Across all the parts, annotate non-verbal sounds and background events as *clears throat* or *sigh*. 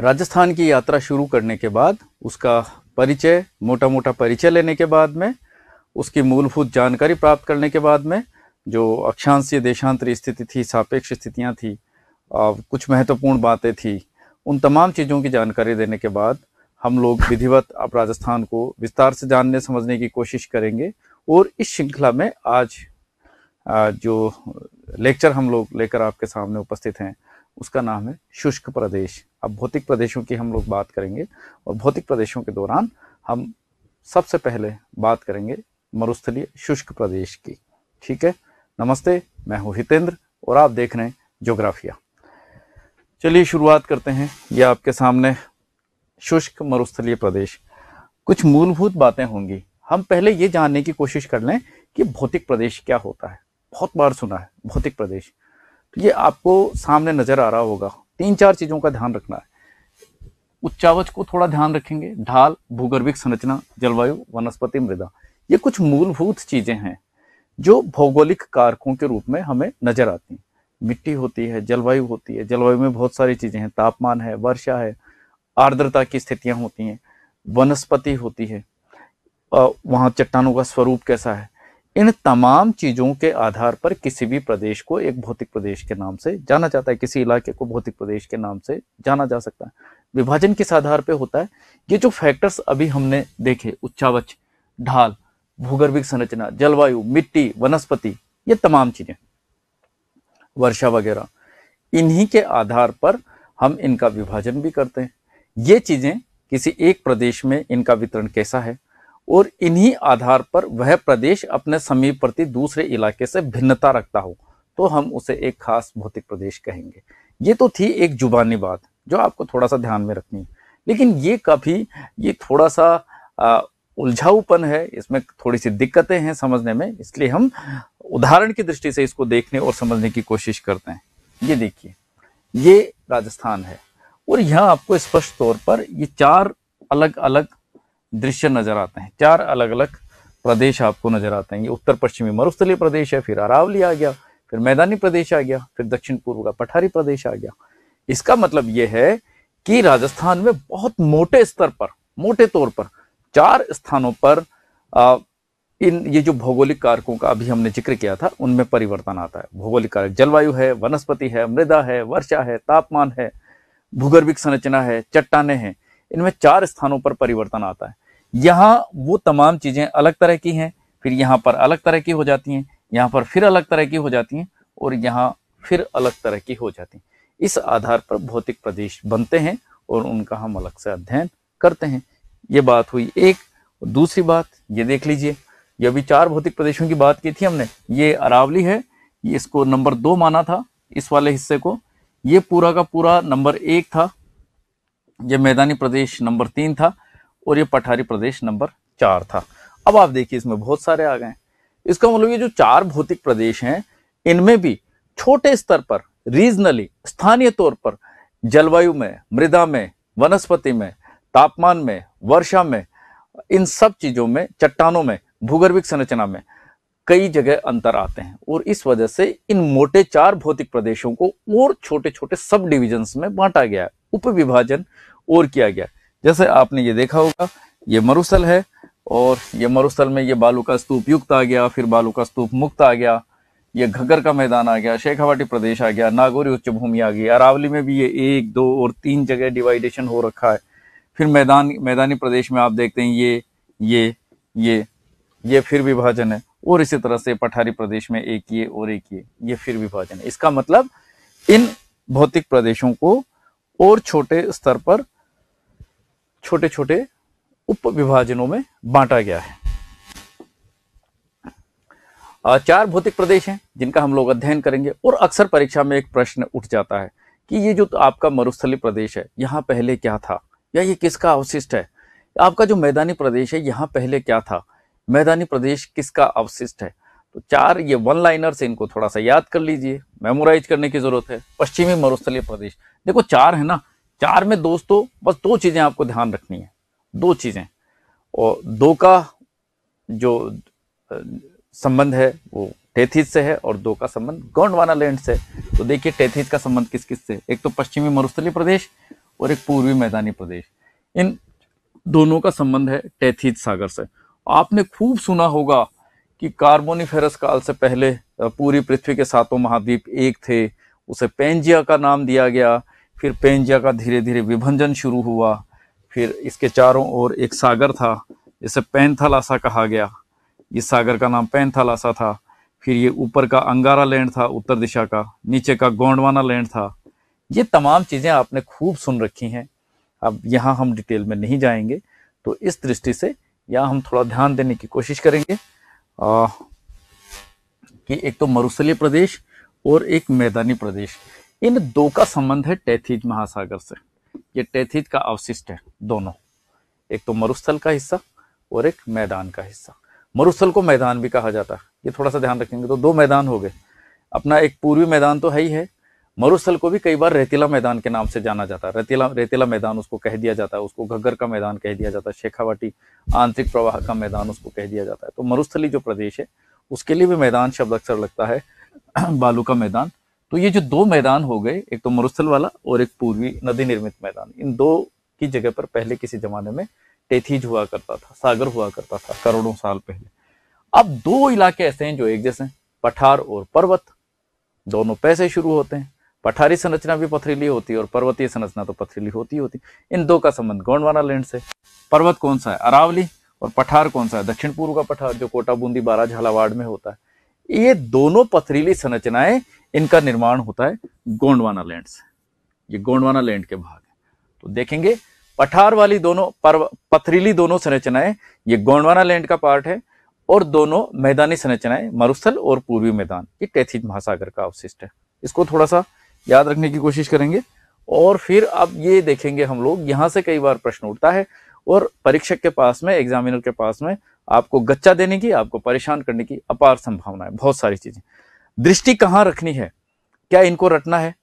राजस्थान की यात्रा शुरू करने के बाद उसका परिचय मोटा मोटा परिचय लेने के बाद में उसकी मूलभूत जानकारी प्राप्त करने के बाद में जो अक्षांशीय देशांतरी स्थिति थी सापेक्ष स्थितियाँ थी और कुछ महत्वपूर्ण बातें थी उन तमाम चीज़ों की जानकारी देने के बाद हम लोग विधिवत अब राजस्थान को विस्तार से जानने समझने की कोशिश करेंगे और इस श्रृंखला में आज जो लेक्चर हम लोग लेकर आपके सामने उपस्थित हैं उसका नाम है शुष्क प्रदेश अब भौतिक प्रदेशों की हम लोग बात करेंगे और भौतिक प्रदेशों के दौरान हम सबसे पहले बात करेंगे मरुस्थलीय शुष्क प्रदेश की ठीक है नमस्ते मैं हूँ हितेंद्र और आप देख रहे हैं जोग्राफिया चलिए शुरुआत करते हैं ये आपके सामने शुष्क मरुस्थलीय प्रदेश कुछ मूलभूत बातें होंगी हम पहले ये जानने की कोशिश कर लें कि भौतिक प्रदेश क्या होता है बहुत बार सुना है भौतिक प्रदेश ये आपको सामने नज़र आ रहा होगा तीन चार चीज़ों का ध्यान रखना है उच्चावच को थोड़ा ध्यान रखेंगे ढाल भूगर्भिक संरचना जलवायु वनस्पति मृदा ये कुछ मूलभूत चीज़ें हैं जो भौगोलिक कारकों के रूप में हमें नज़र आती हैं मिट्टी होती है जलवायु होती है जलवायु में बहुत सारी चीज़ें हैं तापमान है वर्षा है आर्द्रता की स्थितियां होती हैं वनस्पति होती है वहां चट्टानों का स्वरूप कैसा है इन तमाम चीज़ों के आधार पर किसी भी प्रदेश को एक भौतिक प्रदेश के नाम से जाना जाता है किसी इलाके को भौतिक प्रदेश के नाम से जाना जा सकता है विभाजन किस आधार पर होता है ये जो फैक्टर्स अभी हमने देखे उच्चावच ढाल भूगर्भिक संरचना जलवायु मिट्टी वनस्पति ये तमाम चीज़ें वर्षा वगैरह इन्हीं के आधार पर हम इनका विभाजन भी करते हैं ये चीज़ें किसी एक प्रदेश में इनका वितरण कैसा है और इन्हीं आधार पर वह प्रदेश अपने समीप प्रति दूसरे इलाके से भिन्नता रखता हो तो हम उसे एक खास भौतिक प्रदेश कहेंगे ये तो थी एक जुबानी बात जो आपको थोड़ा सा ध्यान में रखनी है लेकिन ये काफ़ी ये थोड़ा सा उलझाऊपन है इसमें थोड़ी सी दिक्कतें हैं समझने में इसलिए हम उदाहरण की दृष्टि से इसको देखने और समझने की कोशिश करते हैं ये देखिए ये राजस्थान है और यहाँ आपको स्पष्ट तौर पर ये चार अलग अलग दृश्य नज़र आते हैं चार अलग अलग प्रदेश आपको नज़र आते हैं ये उत्तर पश्चिमी मरुस्थलीय प्रदेश है फिर अरावली आ गया फिर मैदानी प्रदेश आ गया फिर दक्षिण पूर्व का पठारी प्रदेश आ गया इसका मतलब ये है कि राजस्थान में बहुत मोटे स्तर पर मोटे तौर पर चार स्थानों पर आ, इन ये जो भौगोलिक कारकों का अभी हमने जिक्र किया था उनमें परिवर्तन आता है भौगोलिक कारक जलवायु है वनस्पति है मृदा है वर्षा है तापमान है भूगर्भिक संरचना है चट्टाने हैं इनमें चार स्थानों पर परिवर्तन आता है यहाँ वो तमाम चीज़ें अलग तरह की हैं फिर यहाँ पर अलग तरह की हो जाती हैं यहाँ पर फिर अलग तरह की हो जाती हैं और यहाँ फिर अलग तरह की हो जाती हैं इस आधार पर भौतिक प्रदेश बनते हैं और उनका हम अलग से अध्ययन करते हैं ये बात हुई एक दूसरी बात ये देख लीजिए ये अभी चार भौतिक प्रदेशों की बात की थी हमने ये अरावली है इसको नंबर दो माना था इस वाले हिस्से को ये पूरा का पूरा नंबर एक था ये मैदानी प्रदेश नंबर तीन था और ये पठारी प्रदेश नंबर चार था अब आप देखिए इसमें बहुत सारे आ गए इसका मतलब ये जो चार भौतिक प्रदेश हैं इनमें भी छोटे स्तर पर रीजनली स्थानीय तौर पर जलवायु में मृदा में वनस्पति में तापमान में वर्षा में इन सब चीज़ों में चट्टानों में भूगर्भिक संरचना में कई जगह अंतर आते हैं और इस वजह से इन मोटे चार भौतिक प्रदेशों को और छोटे छोटे सब डिविजन्स में बांटा गया है उपविभाजन और किया गया जैसे आपने ये देखा होगा ये मरुस्थल है और ये मरुस्थल में ये बालू का स्तूप युक्त आ गया फिर बालू का स्तूप मुक्त आ गया ये घग्गर का मैदान आ गया शेखावाटी प्रदेश आ गया नागौरी उच्च भूमि आ गई अरावली में भी ये एक दो और तीन जगह डिवाइडेशन हो रखा है फिर मैदान मैदानी प्रदेश में आप देखते हैं ये ये ये ये फिर विभाजन है और इसी तरह से पठारी प्रदेश में एक ये और एक ये ये फिर विभाजन है इसका मतलब इन भौतिक प्रदेशों को और छोटे स्तर पर छोटे छोटे उप विभाजनों में बांटा गया है चार भौतिक प्रदेश हैं जिनका हम लोग अध्ययन करेंगे और अक्सर परीक्षा में एक प्रश्न उठ जाता है कि ये जो तो आपका मरुस्थली प्रदेश है यहाँ पहले क्या था या ये किसका अवशिष्ट है आपका जो मैदानी प्रदेश है यहाँ पहले क्या था मैदानी प्रदेश किसका अवशिष्ट है तो चार ये वन लाइनर्स इनको थोड़ा सा याद कर लीजिए मेमोराइज करने की जरूरत है पश्चिमी मरुस्थलीय प्रदेश देखो चार है ना चार में दोस्तों बस दो चीज़ें आपको ध्यान रखनी है दो चीज़ें और दो का जो संबंध है वो टेथिस से है और दो का संबंध गोंडवाना लैंड से तो देखिए टेथिस का संबंध किस किस से एक तो पश्चिमी मरुस्थली प्रदेश और एक पूर्वी मैदानी प्रदेश इन दोनों का संबंध है टेथिस सागर से आपने खूब सुना होगा कि कार्बोनिफेरस काल से पहले पूरी पृथ्वी के सातों महाद्वीप एक थे उसे पेंजिया का नाम दिया गया फिर पेंजिया का धीरे धीरे विभंजन शुरू हुआ फिर इसके चारों ओर एक सागर था जिसे पैंथलासा कहा गया इस सागर का नाम पैंथालासा था फिर ये ऊपर का अंगारा लैंड था उत्तर दिशा का नीचे का गोंडवाना लैंड था ये तमाम चीज़ें आपने खूब सुन रखी हैं अब यहाँ हम डिटेल में नहीं जाएंगे तो इस दृष्टि से यहाँ हम थोड़ा ध्यान देने की कोशिश करेंगे आ, कि एक तो मरुस्थलीय प्रदेश और एक मैदानी प्रदेश इन दो का संबंध है टैथिज महासागर से ये टैथिज का अवशिष्ट है दोनों एक तो मरुस्थल का हिस्सा और एक मैदान का हिस्सा मरुस्थल को मैदान भी कहा जाता है ये थोड़ा सा ध्यान रखेंगे तो दो मैदान हो गए अपना एक पूर्वी मैदान तो है ही है मरुस्थल को भी कई बार रेतीला मैदान के नाम से जाना जाता है रेतीला रेतीला मैदान उसको कह दिया जाता है उसको घग्गर का मैदान कह दिया जाता है शेखावाटी आंतरिक प्रवाह का मैदान उसको कह दिया जाता है तो मरुस्थली जो प्रदेश है उसके लिए भी मैदान शब्द अक्सर लगता है *clears throat* बालू का मैदान तो ये जो दो मैदान हो गए एक तो मरुस्थल वाला और एक पूर्वी नदी निर्मित मैदान इन दो की जगह पर पहले किसी जमाने में टेथीज हुआ करता था सागर हुआ करता था करोड़ों साल पहले अब दो इलाके ऐसे हैं जो एक जैसे हैं पठार और पर्वत दोनों पैसे शुरू होते हैं पठारी संरचना भी पथरीली होती है और पर्वतीय संरचना तो पथरीली होती होती इन दो का संबंध गोंडवाना लैंड से पर्वत कौन सा है अरावली और पठार कौन सा है दक्षिण पूर्व का पठार जो कोटा बूंदी बारा झालावाड़ में होता है ये दोनों पथरीली संरचनाएं इनका निर्माण होता है गोंडवाना लैंड से ये गोंडवाना लैंड के भाग है तो देखेंगे पठार वाली दोनों पर्व पथरीली दोनों संरचनाएं ये गोंडवाना लैंड का पार्ट है और दोनों मैदानी संरचनाएं मरुस्थल और पूर्वी मैदान ये कैथिज महासागर का अवशिष्ट है इसको थोड़ा सा याद रखने की कोशिश करेंगे और फिर अब ये देखेंगे हम लोग यहाँ से कई बार प्रश्न उठता है और परीक्षक के पास में एग्जामिनर के पास में आपको गच्चा देने की आपको परेशान करने की अपार संभावना है बहुत सारी चीज़ें दृष्टि कहाँ रखनी है क्या इनको रटना है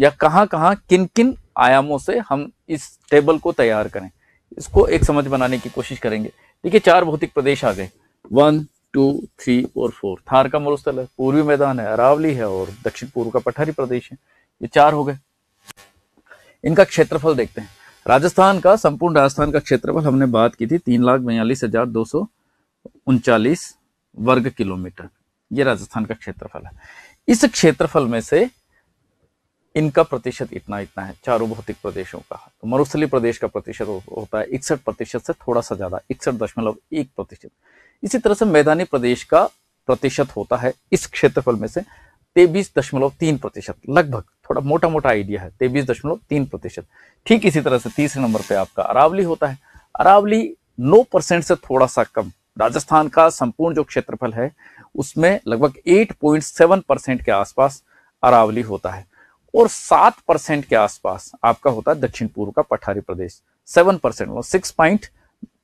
या कहाँ कहाँ किन किन आयामों से हम इस टेबल को तैयार करें इसको एक समझ बनाने की कोशिश करेंगे देखिए चार भौतिक प्रदेश आ गए वन टू थ्री और फोर थार का मरुस्थल है पूर्वी मैदान है अरावली है और दक्षिण पूर्व का पठारी प्रदेश है ये चार हो गए इनका क्षेत्रफल देखते हैं राजस्थान का संपूर्ण राजस्थान का क्षेत्रफल हमने बात की थी तीन लाख बयालीस हजार दो सौ उनचालीस वर्ग किलोमीटर ये राजस्थान का क्षेत्रफल है इस क्षेत्रफल में से इनका प्रतिशत इतना इतना है चारों भौतिक प्रदेशों का तो मरुस्थली प्रदेश का प्रतिशत होता है इकसठ प्रतिशत से थोड़ा सा ज़्यादा इकसठ दशमलव एक प्रतिशत इसी तरह से मैदानी प्रदेश का प्रतिशत होता है इस क्षेत्रफल में से तेबीस दशमलव तीन प्रतिशत लगभग थोड़ा मोटा मोटा आइडिया है तेबीस दशमलव तीन प्रतिशत ठीक इसी तरह से तीसरे नंबर पे आपका अरावली होता है अरावली नौ परसेंट से थोड़ा सा कम राजस्थान का संपूर्ण जो क्षेत्रफल है उसमें लगभग एट पॉइंट सेवन परसेंट के आसपास अरावली होता है और सात परसेंट के आसपास आपका होता है दक्षिण पूर्व का पठारी प्रदेश seven percent six point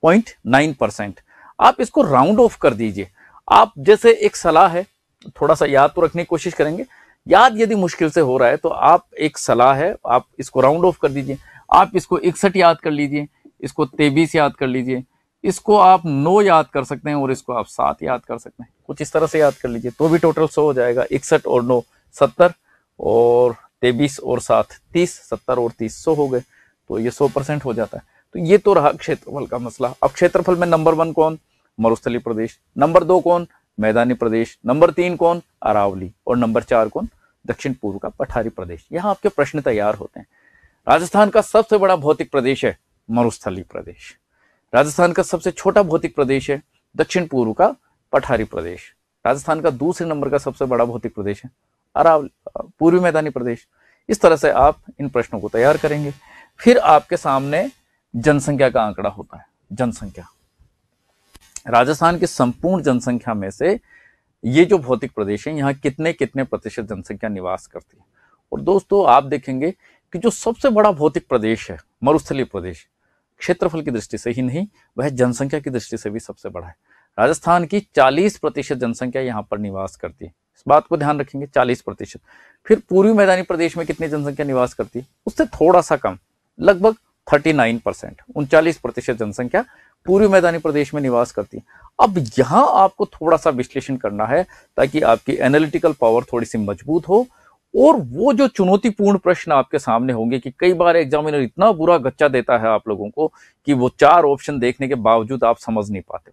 point nine percent आप इसको राउंड ऑफ कर दीजिए आप जैसे एक सलाह है थोड़ा सा याद तो रखने की कोशिश करेंगे याद यदि मुश्किल से हो रहा है तो आप एक सलाह है आप इसको राउंड ऑफ कर दीजिए आप इसको इकसठ याद कर लीजिए इसको तेबीस याद कर लीजिए इसको आप नौ याद कर सकते हैं और इसको आप सात याद कर सकते हैं कुछ इस तरह से याद कर लीजिए तो भी टोटल सौ हो जाएगा इकसठ और नौ सत्तर और तेबीस और सात तीस सत्तर और तीस सौ हो गए तो ये सौ परसेंट हो जाता है तो ये तो रहा क्षेत्रफल का मसला अब क्षेत्रफल में नंबर वन कौन मरुस्थली प्रदेश नंबर दो कौन मैदानी प्रदेश नंबर तीन कौन अरावली और नंबर चार कौन दक्षिण पूर्व का पठारी प्रदेश यहाँ आपके प्रश्न तैयार होते हैं राजस्थान का सबसे बड़ा भौतिक प्रदेश है मरुस्थली प्रदेश राजस्थान का सबसे छोटा भौतिक प्रदेश है दक्षिण पूर्व का पठारी प्रदेश राजस्थान का दूसरे नंबर का सबसे बड़ा भौतिक प्रदेश है अरावली पूर्वी मैदानी प्रदेश इस तरह से आप इन प्रश्नों को तैयार करेंगे फिर आपके सामने जनसंख्या का आंकड़ा होता है जनसंख्या राजस्थान की संपूर्ण जनसंख्या में से ये जो भौतिक प्रदेश है यहाँ कितने कितने प्रतिशत जनसंख्या निवास करती है और दोस्तों आप देखेंगे कि जो सबसे बड़ा भौतिक प्रदेश है मरुस्थली प्रदेश क्षेत्रफल की दृष्टि से ही नहीं वह जनसंख्या की दृष्टि से भी सबसे बड़ा है राजस्थान की 40 प्रतिशत जनसंख्या यहाँ पर निवास करती है इस बात को ध्यान रखेंगे 40 प्रतिशत फिर पूर्वी मैदानी प्रदेश में कितनी जनसंख्या निवास करती है उससे थोड़ा सा कम लगभग 39 परसेंट उनचालीस प्रतिशत जनसंख्या पूर्वी मैदानी प्रदेश में निवास करती है अब यहाँ आपको थोड़ा सा विश्लेषण करना है ताकि आपकी एनालिटिकल पावर थोड़ी सी मजबूत हो और वो जो चुनौतीपूर्ण प्रश्न आपके सामने होंगे कि कई बार एग्जामिनर इतना बुरा गच्चा देता है आप लोगों को कि वो चार ऑप्शन देखने के बावजूद आप समझ नहीं पाते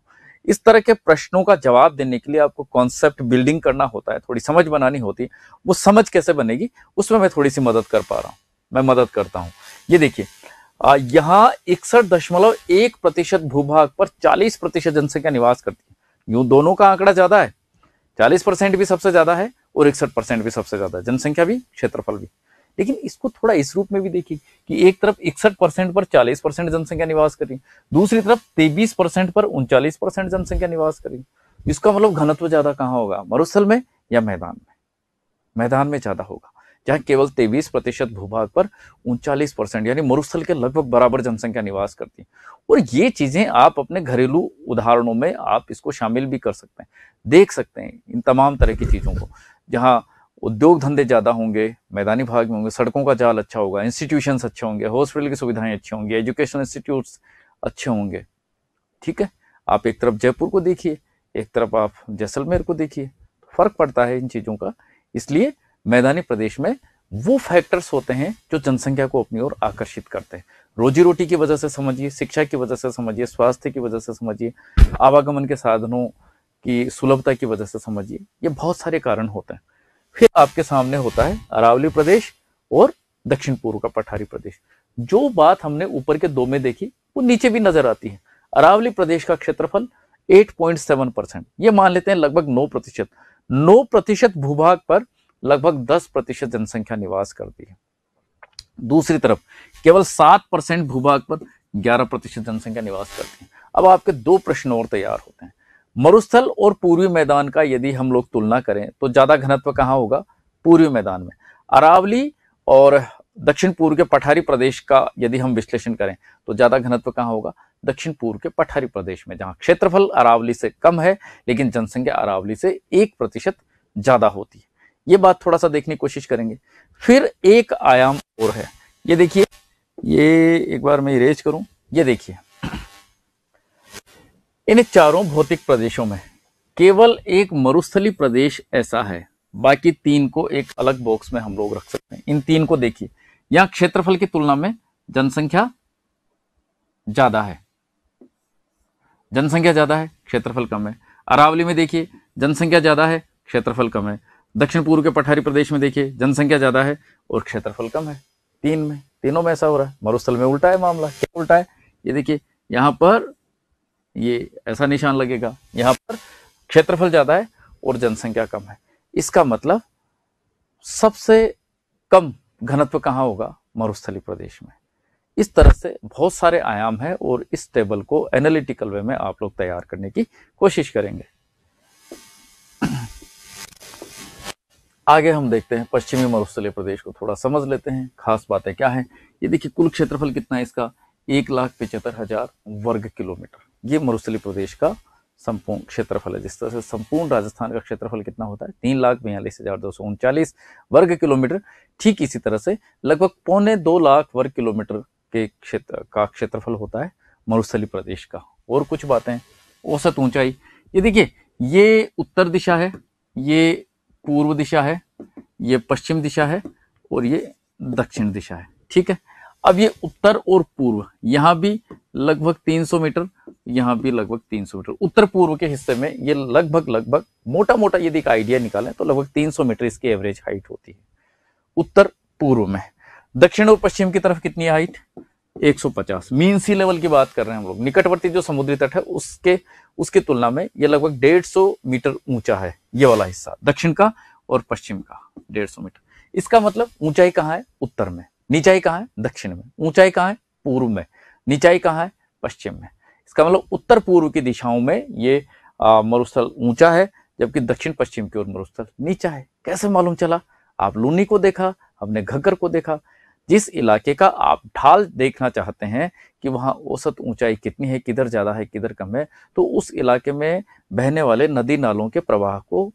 इस तरह के प्रश्नों का जवाब देने के लिए आपको कॉन्सेप्ट बिल्डिंग करना होता है थोड़ी समझ बनानी होती है वो समझ कैसे बनेगी उसमें मैं थोड़ी सी मदद कर पा रहा हूँ मैं मदद करता हूँ ये देखिए यहाँ इकसठ दशमलव एक प्रतिशत भूभाग पर चालीस प्रतिशत जनसंख्या निवास करती है यूं दोनों का आंकड़ा ज्यादा है चालीस परसेंट भी सबसे ज्यादा है और इकसठ परसेंट भी सबसे ज्यादा है जनसंख्या भी क्षेत्रफल भी लेकिन इसको थोड़ा इस रूप में भी देखिए कि एक तरफ इकसठ परसेंट पर चालीस परसेंट जनसंख्या निवास करी दूसरी तरफ तेईस परसेंट पर उनचालीस परसेंट जनसंख्या निवास करी इसका मतलब घनत्व ज्यादा कहाँ होगा मरुस्थल में या मैदान में मैदान में ज्यादा होगा जहां केवल तेईस प्रतिशत भूभाग पर उनचालीस परसेंट यानी मरुस्थल के लगभग बराबर जनसंख्या निवास करती है और ये चीज़ें आप अपने घरेलू उदाहरणों में आप इसको शामिल भी कर सकते हैं देख सकते हैं इन तमाम तरह की चीज़ों को जहाँ उद्योग धंधे ज़्यादा होंगे मैदानी भाग में होंगे सड़कों का जाल अच्छा होगा इंस्टीट्यूशन अच्छे होंगे हॉस्पिटल की सुविधाएं अच्छी होंगी एजुकेशन इंस्टीट्यूट अच्छे होंगे ठीक है आप एक तरफ जयपुर को देखिए एक तरफ आप जैसलमेर को देखिए तो फर्क पड़ता है इन चीज़ों का इसलिए मैदानी प्रदेश में वो फैक्टर्स होते हैं जो जनसंख्या को अपनी ओर आकर्षित करते हैं रोजी रोटी की वजह से समझिए शिक्षा की वजह से समझिए स्वास्थ्य की वजह से समझिए आवागमन के साधनों की सुलभता की वजह से समझिए ये बहुत सारे कारण होते हैं फिर आपके सामने होता है अरावली प्रदेश और दक्षिण पूर्व का पठारी प्रदेश जो बात हमने ऊपर के दो में देखी वो नीचे भी नजर आती है अरावली प्रदेश का क्षेत्रफल 8.7 परसेंट ये मान लेते हैं लगभग 9 प्रतिशत नौ प्रतिशत भूभाग पर लगभग 10 प्रतिशत जनसंख्या निवास करती है दूसरी तरफ केवल 7 परसेंट भूभाग पर 11 प्रतिशत जनसंख्या निवास करती है अब आपके दो प्रश्न और तैयार होते हैं मरुस्थल और पूर्वी मैदान का यदि हम लोग तुलना करें तो ज़्यादा घनत्व कहाँ होगा पूर्वी मैदान में अरावली और दक्षिण पूर्व के पठारी प्रदेश का यदि हम विश्लेषण करें तो ज़्यादा घनत्व कहाँ होगा दक्षिण पूर्व के पठारी प्रदेश में जहाँ क्षेत्रफल अरावली से कम है लेकिन जनसंख्या अरावली से एक प्रतिशत ज़्यादा होती है ये बात थोड़ा सा देखने की कोशिश करेंगे फिर एक आयाम और है ये देखिए ये एक बार मैं इरेज करूं ये देखिए इन चारों भौतिक प्रदेशों में केवल एक मरुस्थली प्रदेश ऐसा है बाकी तीन को एक अलग बॉक्स में हम लोग रख सकते हैं इन तीन को देखिए यहां क्षेत्रफल की तुलना में जनसंख्या ज्यादा है जनसंख्या ज्यादा है क्षेत्रफल कम है अरावली में देखिए जनसंख्या ज्यादा है क्षेत्रफल कम है दक्षिण पूर्व के पठारी प्रदेश में देखिए जनसंख्या ज़्यादा है और क्षेत्रफल कम है तीन में तीनों में ऐसा हो रहा है मरुस्थल में उल्टा है मामला क्या उल्टा है ये देखिए यहाँ पर ये ऐसा निशान लगेगा यहाँ पर क्षेत्रफल ज़्यादा है और जनसंख्या कम है इसका मतलब सबसे कम घनत्व कहाँ होगा मरुस्थली प्रदेश में इस तरह से बहुत सारे आयाम हैं और इस टेबल को एनालिटिकल वे में आप लोग तैयार करने की कोशिश करेंगे आगे हम देखते हैं पश्चिमी मरुस्थलीय प्रदेश को थोड़ा समझ लेते हैं खास बातें क्या है ये देखिए कुल क्षेत्रफल कितना है इसका एक लाख पिचहत्तर हजार वर्ग किलोमीटर ये मरुस्थली प्रदेश का संपूर्ण क्षेत्रफल है जिस तरह से संपूर्ण राजस्थान का क्षेत्रफल कितना होता है तीन लाख बयालीस हजार दो सौ उनचालीस वर्ग किलोमीटर ठीक इसी तरह से लगभग पौने दो लाख वर्ग किलोमीटर के क्षेत्र का क्षेत्रफल होता है मरुस्थली प्रदेश का और कुछ बातें औसत ऊंचाई ये देखिए ये उत्तर दिशा है ये पूर्व दिशा है ये पश्चिम दिशा है और ये दक्षिण दिशा है ठीक है अब ये उत्तर और पूर्व यहां भी लगभग 300 मीटर यहां भी लगभग 300 मीटर उत्तर पूर्व के हिस्से में ये लगभग लगभग मोटा मोटा यदि आइडिया निकालें तो लगभग 300 मीटर इसकी एवरेज हाइट होती है उत्तर पूर्व में दक्षिण और पश्चिम की तरफ कितनी हाइट 150 मीन सी लेवल की बात कर रहे हैं हम लोग निकटवर्ती जो समुद्री तट है उसके उसकी तुलना में ये लगभग डेढ़ सौ मीटर ऊंचा है ये वाला हिस्सा दक्षिण का और पश्चिम का डेढ़ सौ मीटर इसका मतलब ऊंचाई कहाँ है उत्तर में नीचाई कहाँ है दक्षिण में ऊंचाई कहाँ है पूर्व में नीचाई कहाँ है पश्चिम में इसका मतलब उत्तर पूर्व की दिशाओं में ये मरुस्थल ऊंचा है जबकि दक्षिण पश्चिम की ओर मरुस्थल नीचा है कैसे मालूम चला आप लूनी को देखा हमने घग्गर को देखा जिस इलाके का आप ढाल देखना चाहते हैं कि वहाँ औसत ऊंचाई कितनी है किधर ज़्यादा है किधर कम है तो उस इलाके में बहने वाले नदी नालों के प्रवाह को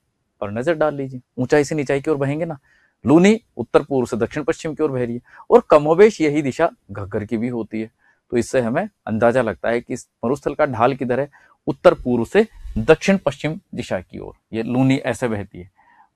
पर नज़र डाल लीजिए ऊंचाई से नीचाई की ओर बहेंगे ना लूनी उत्तर पूर्व से दक्षिण पश्चिम की ओर बह रही है और कमोबेश यही दिशा घग्गर की भी होती है तो इससे हमें अंदाजा लगता है कि इस मरुस्थल का ढाल किधर है उत्तर पूर्व से दक्षिण पश्चिम दिशा की ओर ये लूनी ऐसे बहती है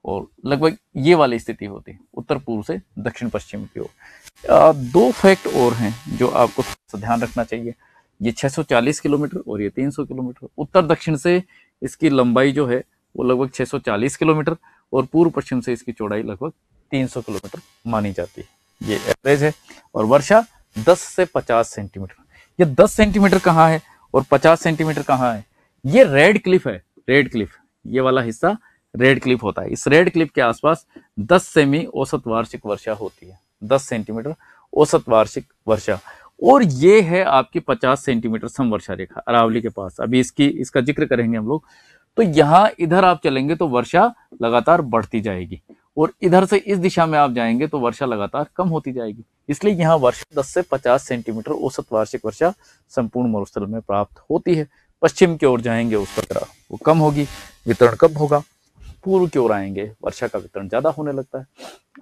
और लगभग ये वाली स्थिति होती है उत्तर पूर्व से दक्षिण पश्चिम की ओर दो फैक्ट और हैं जो आपको ध्यान रखना चाहिए ये 640 किलोमीटर और ये 300 किलोमीटर उत्तर दक्षिण से इसकी लंबाई जो है वो लगभग 640 किलोमीटर और पूर्व पश्चिम से इसकी चौड़ाई लगभग 300 किलोमीटर मानी जाती है ये एवरेज है और वर्षा 10 से 50 सेंटीमीटर ये 10 सेंटीमीटर कहाँ है और 50 सेंटीमीटर कहाँ है ये रेड क्लिफ है रेड क्लिफ ये वाला हिस्सा रेड क्लिप होता है इस रेड क्लिप के आसपास 10 सेमी औसत वार्षिक वर्षा होती है 10 सेंटीमीटर औसत वार्षिक वर्षा और ये है आपकी 50 सेंटीमीटर सम वर्षा रेखा अरावली के पास अभी इसकी इसका जिक्र करेंगे हम लोग तो यहाँ इधर आप चलेंगे तो वर्षा लगातार बढ़ती जाएगी और इधर से इस दिशा में आप जाएंगे तो वर्षा लगातार कम होती जाएगी इसलिए यहाँ वर्षा 10 से 50 सेंटीमीटर औसत वार्षिक वर्षा संपूर्ण मरुस्थल में प्राप्त होती है पश्चिम की ओर जाएंगे उस पर वो कम होगी वितरण कम होगा पूर्व की ओर आएंगे वर्षा का वितरण ज़्यादा होने लगता है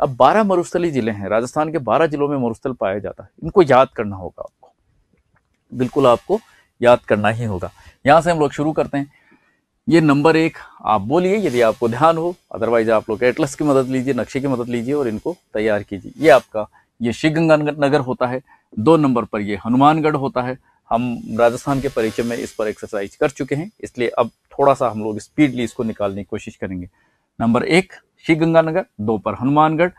अब बारह मरुस्थली जिले हैं राजस्थान के बारह जिलों में मरुस्थल पाया जाता है इनको याद करना होगा आपको बिल्कुल आपको याद करना ही होगा यहां से हम लोग शुरू करते हैं ये नंबर एक आप बोलिए यदि आपको ध्यान हो अदरवाइज आप लोग एटलस की मदद लीजिए नक्शे की मदद लीजिए और इनको तैयार कीजिए ये आपका ये श्री गंगानगर होता है दो नंबर पर ये हनुमानगढ़ होता है हम राजस्थान के परिचय में इस पर एक्सरसाइज कर चुके हैं इसलिए अब थोड़ा सा हम लोग स्पीडली इसको निकालने की कोशिश करेंगे नंबर एक श्री गंगानगर दो पर हनुमानगढ़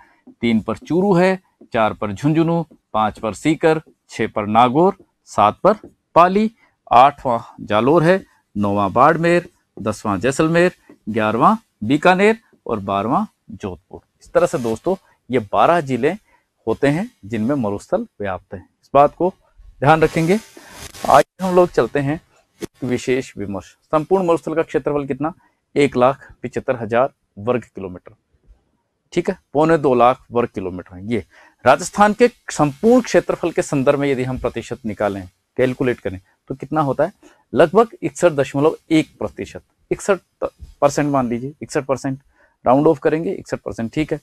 तीन पर चूरू है चार पर झुंझुनू पांच पर सीकर छः पर नागौर सात पर पाली आठवां जालोर है नौवा बाड़मेर दसवां जैसलमेर ग्यारहवां बीकानेर और बारहवां जोधपुर इस तरह से दोस्तों ये बारह जिले होते हैं जिनमें मरुस्थल व्याप्त है इस बात को ध्यान रखेंगे आज हम लोग चलते हैं एक विशेष विमर्श संपूर्ण मरुस्थल का क्षेत्रफल कितना एक लाख पिचहत्तर हजार वर्ग किलोमीटर ठीक है पौने दो लाख वर्ग किलोमीटर है ये राजस्थान के संपूर्ण क्षेत्रफल के संदर्भ में यदि हम प्रतिशत निकालें कैलकुलेट करें तो कितना होता है लगभग इकसठ दशमलव एक प्रतिशत इकसठ परसेंट मान लीजिए इकसठ परसेंट राउंड ऑफ करेंगे इकसठ परसेंट ठीक है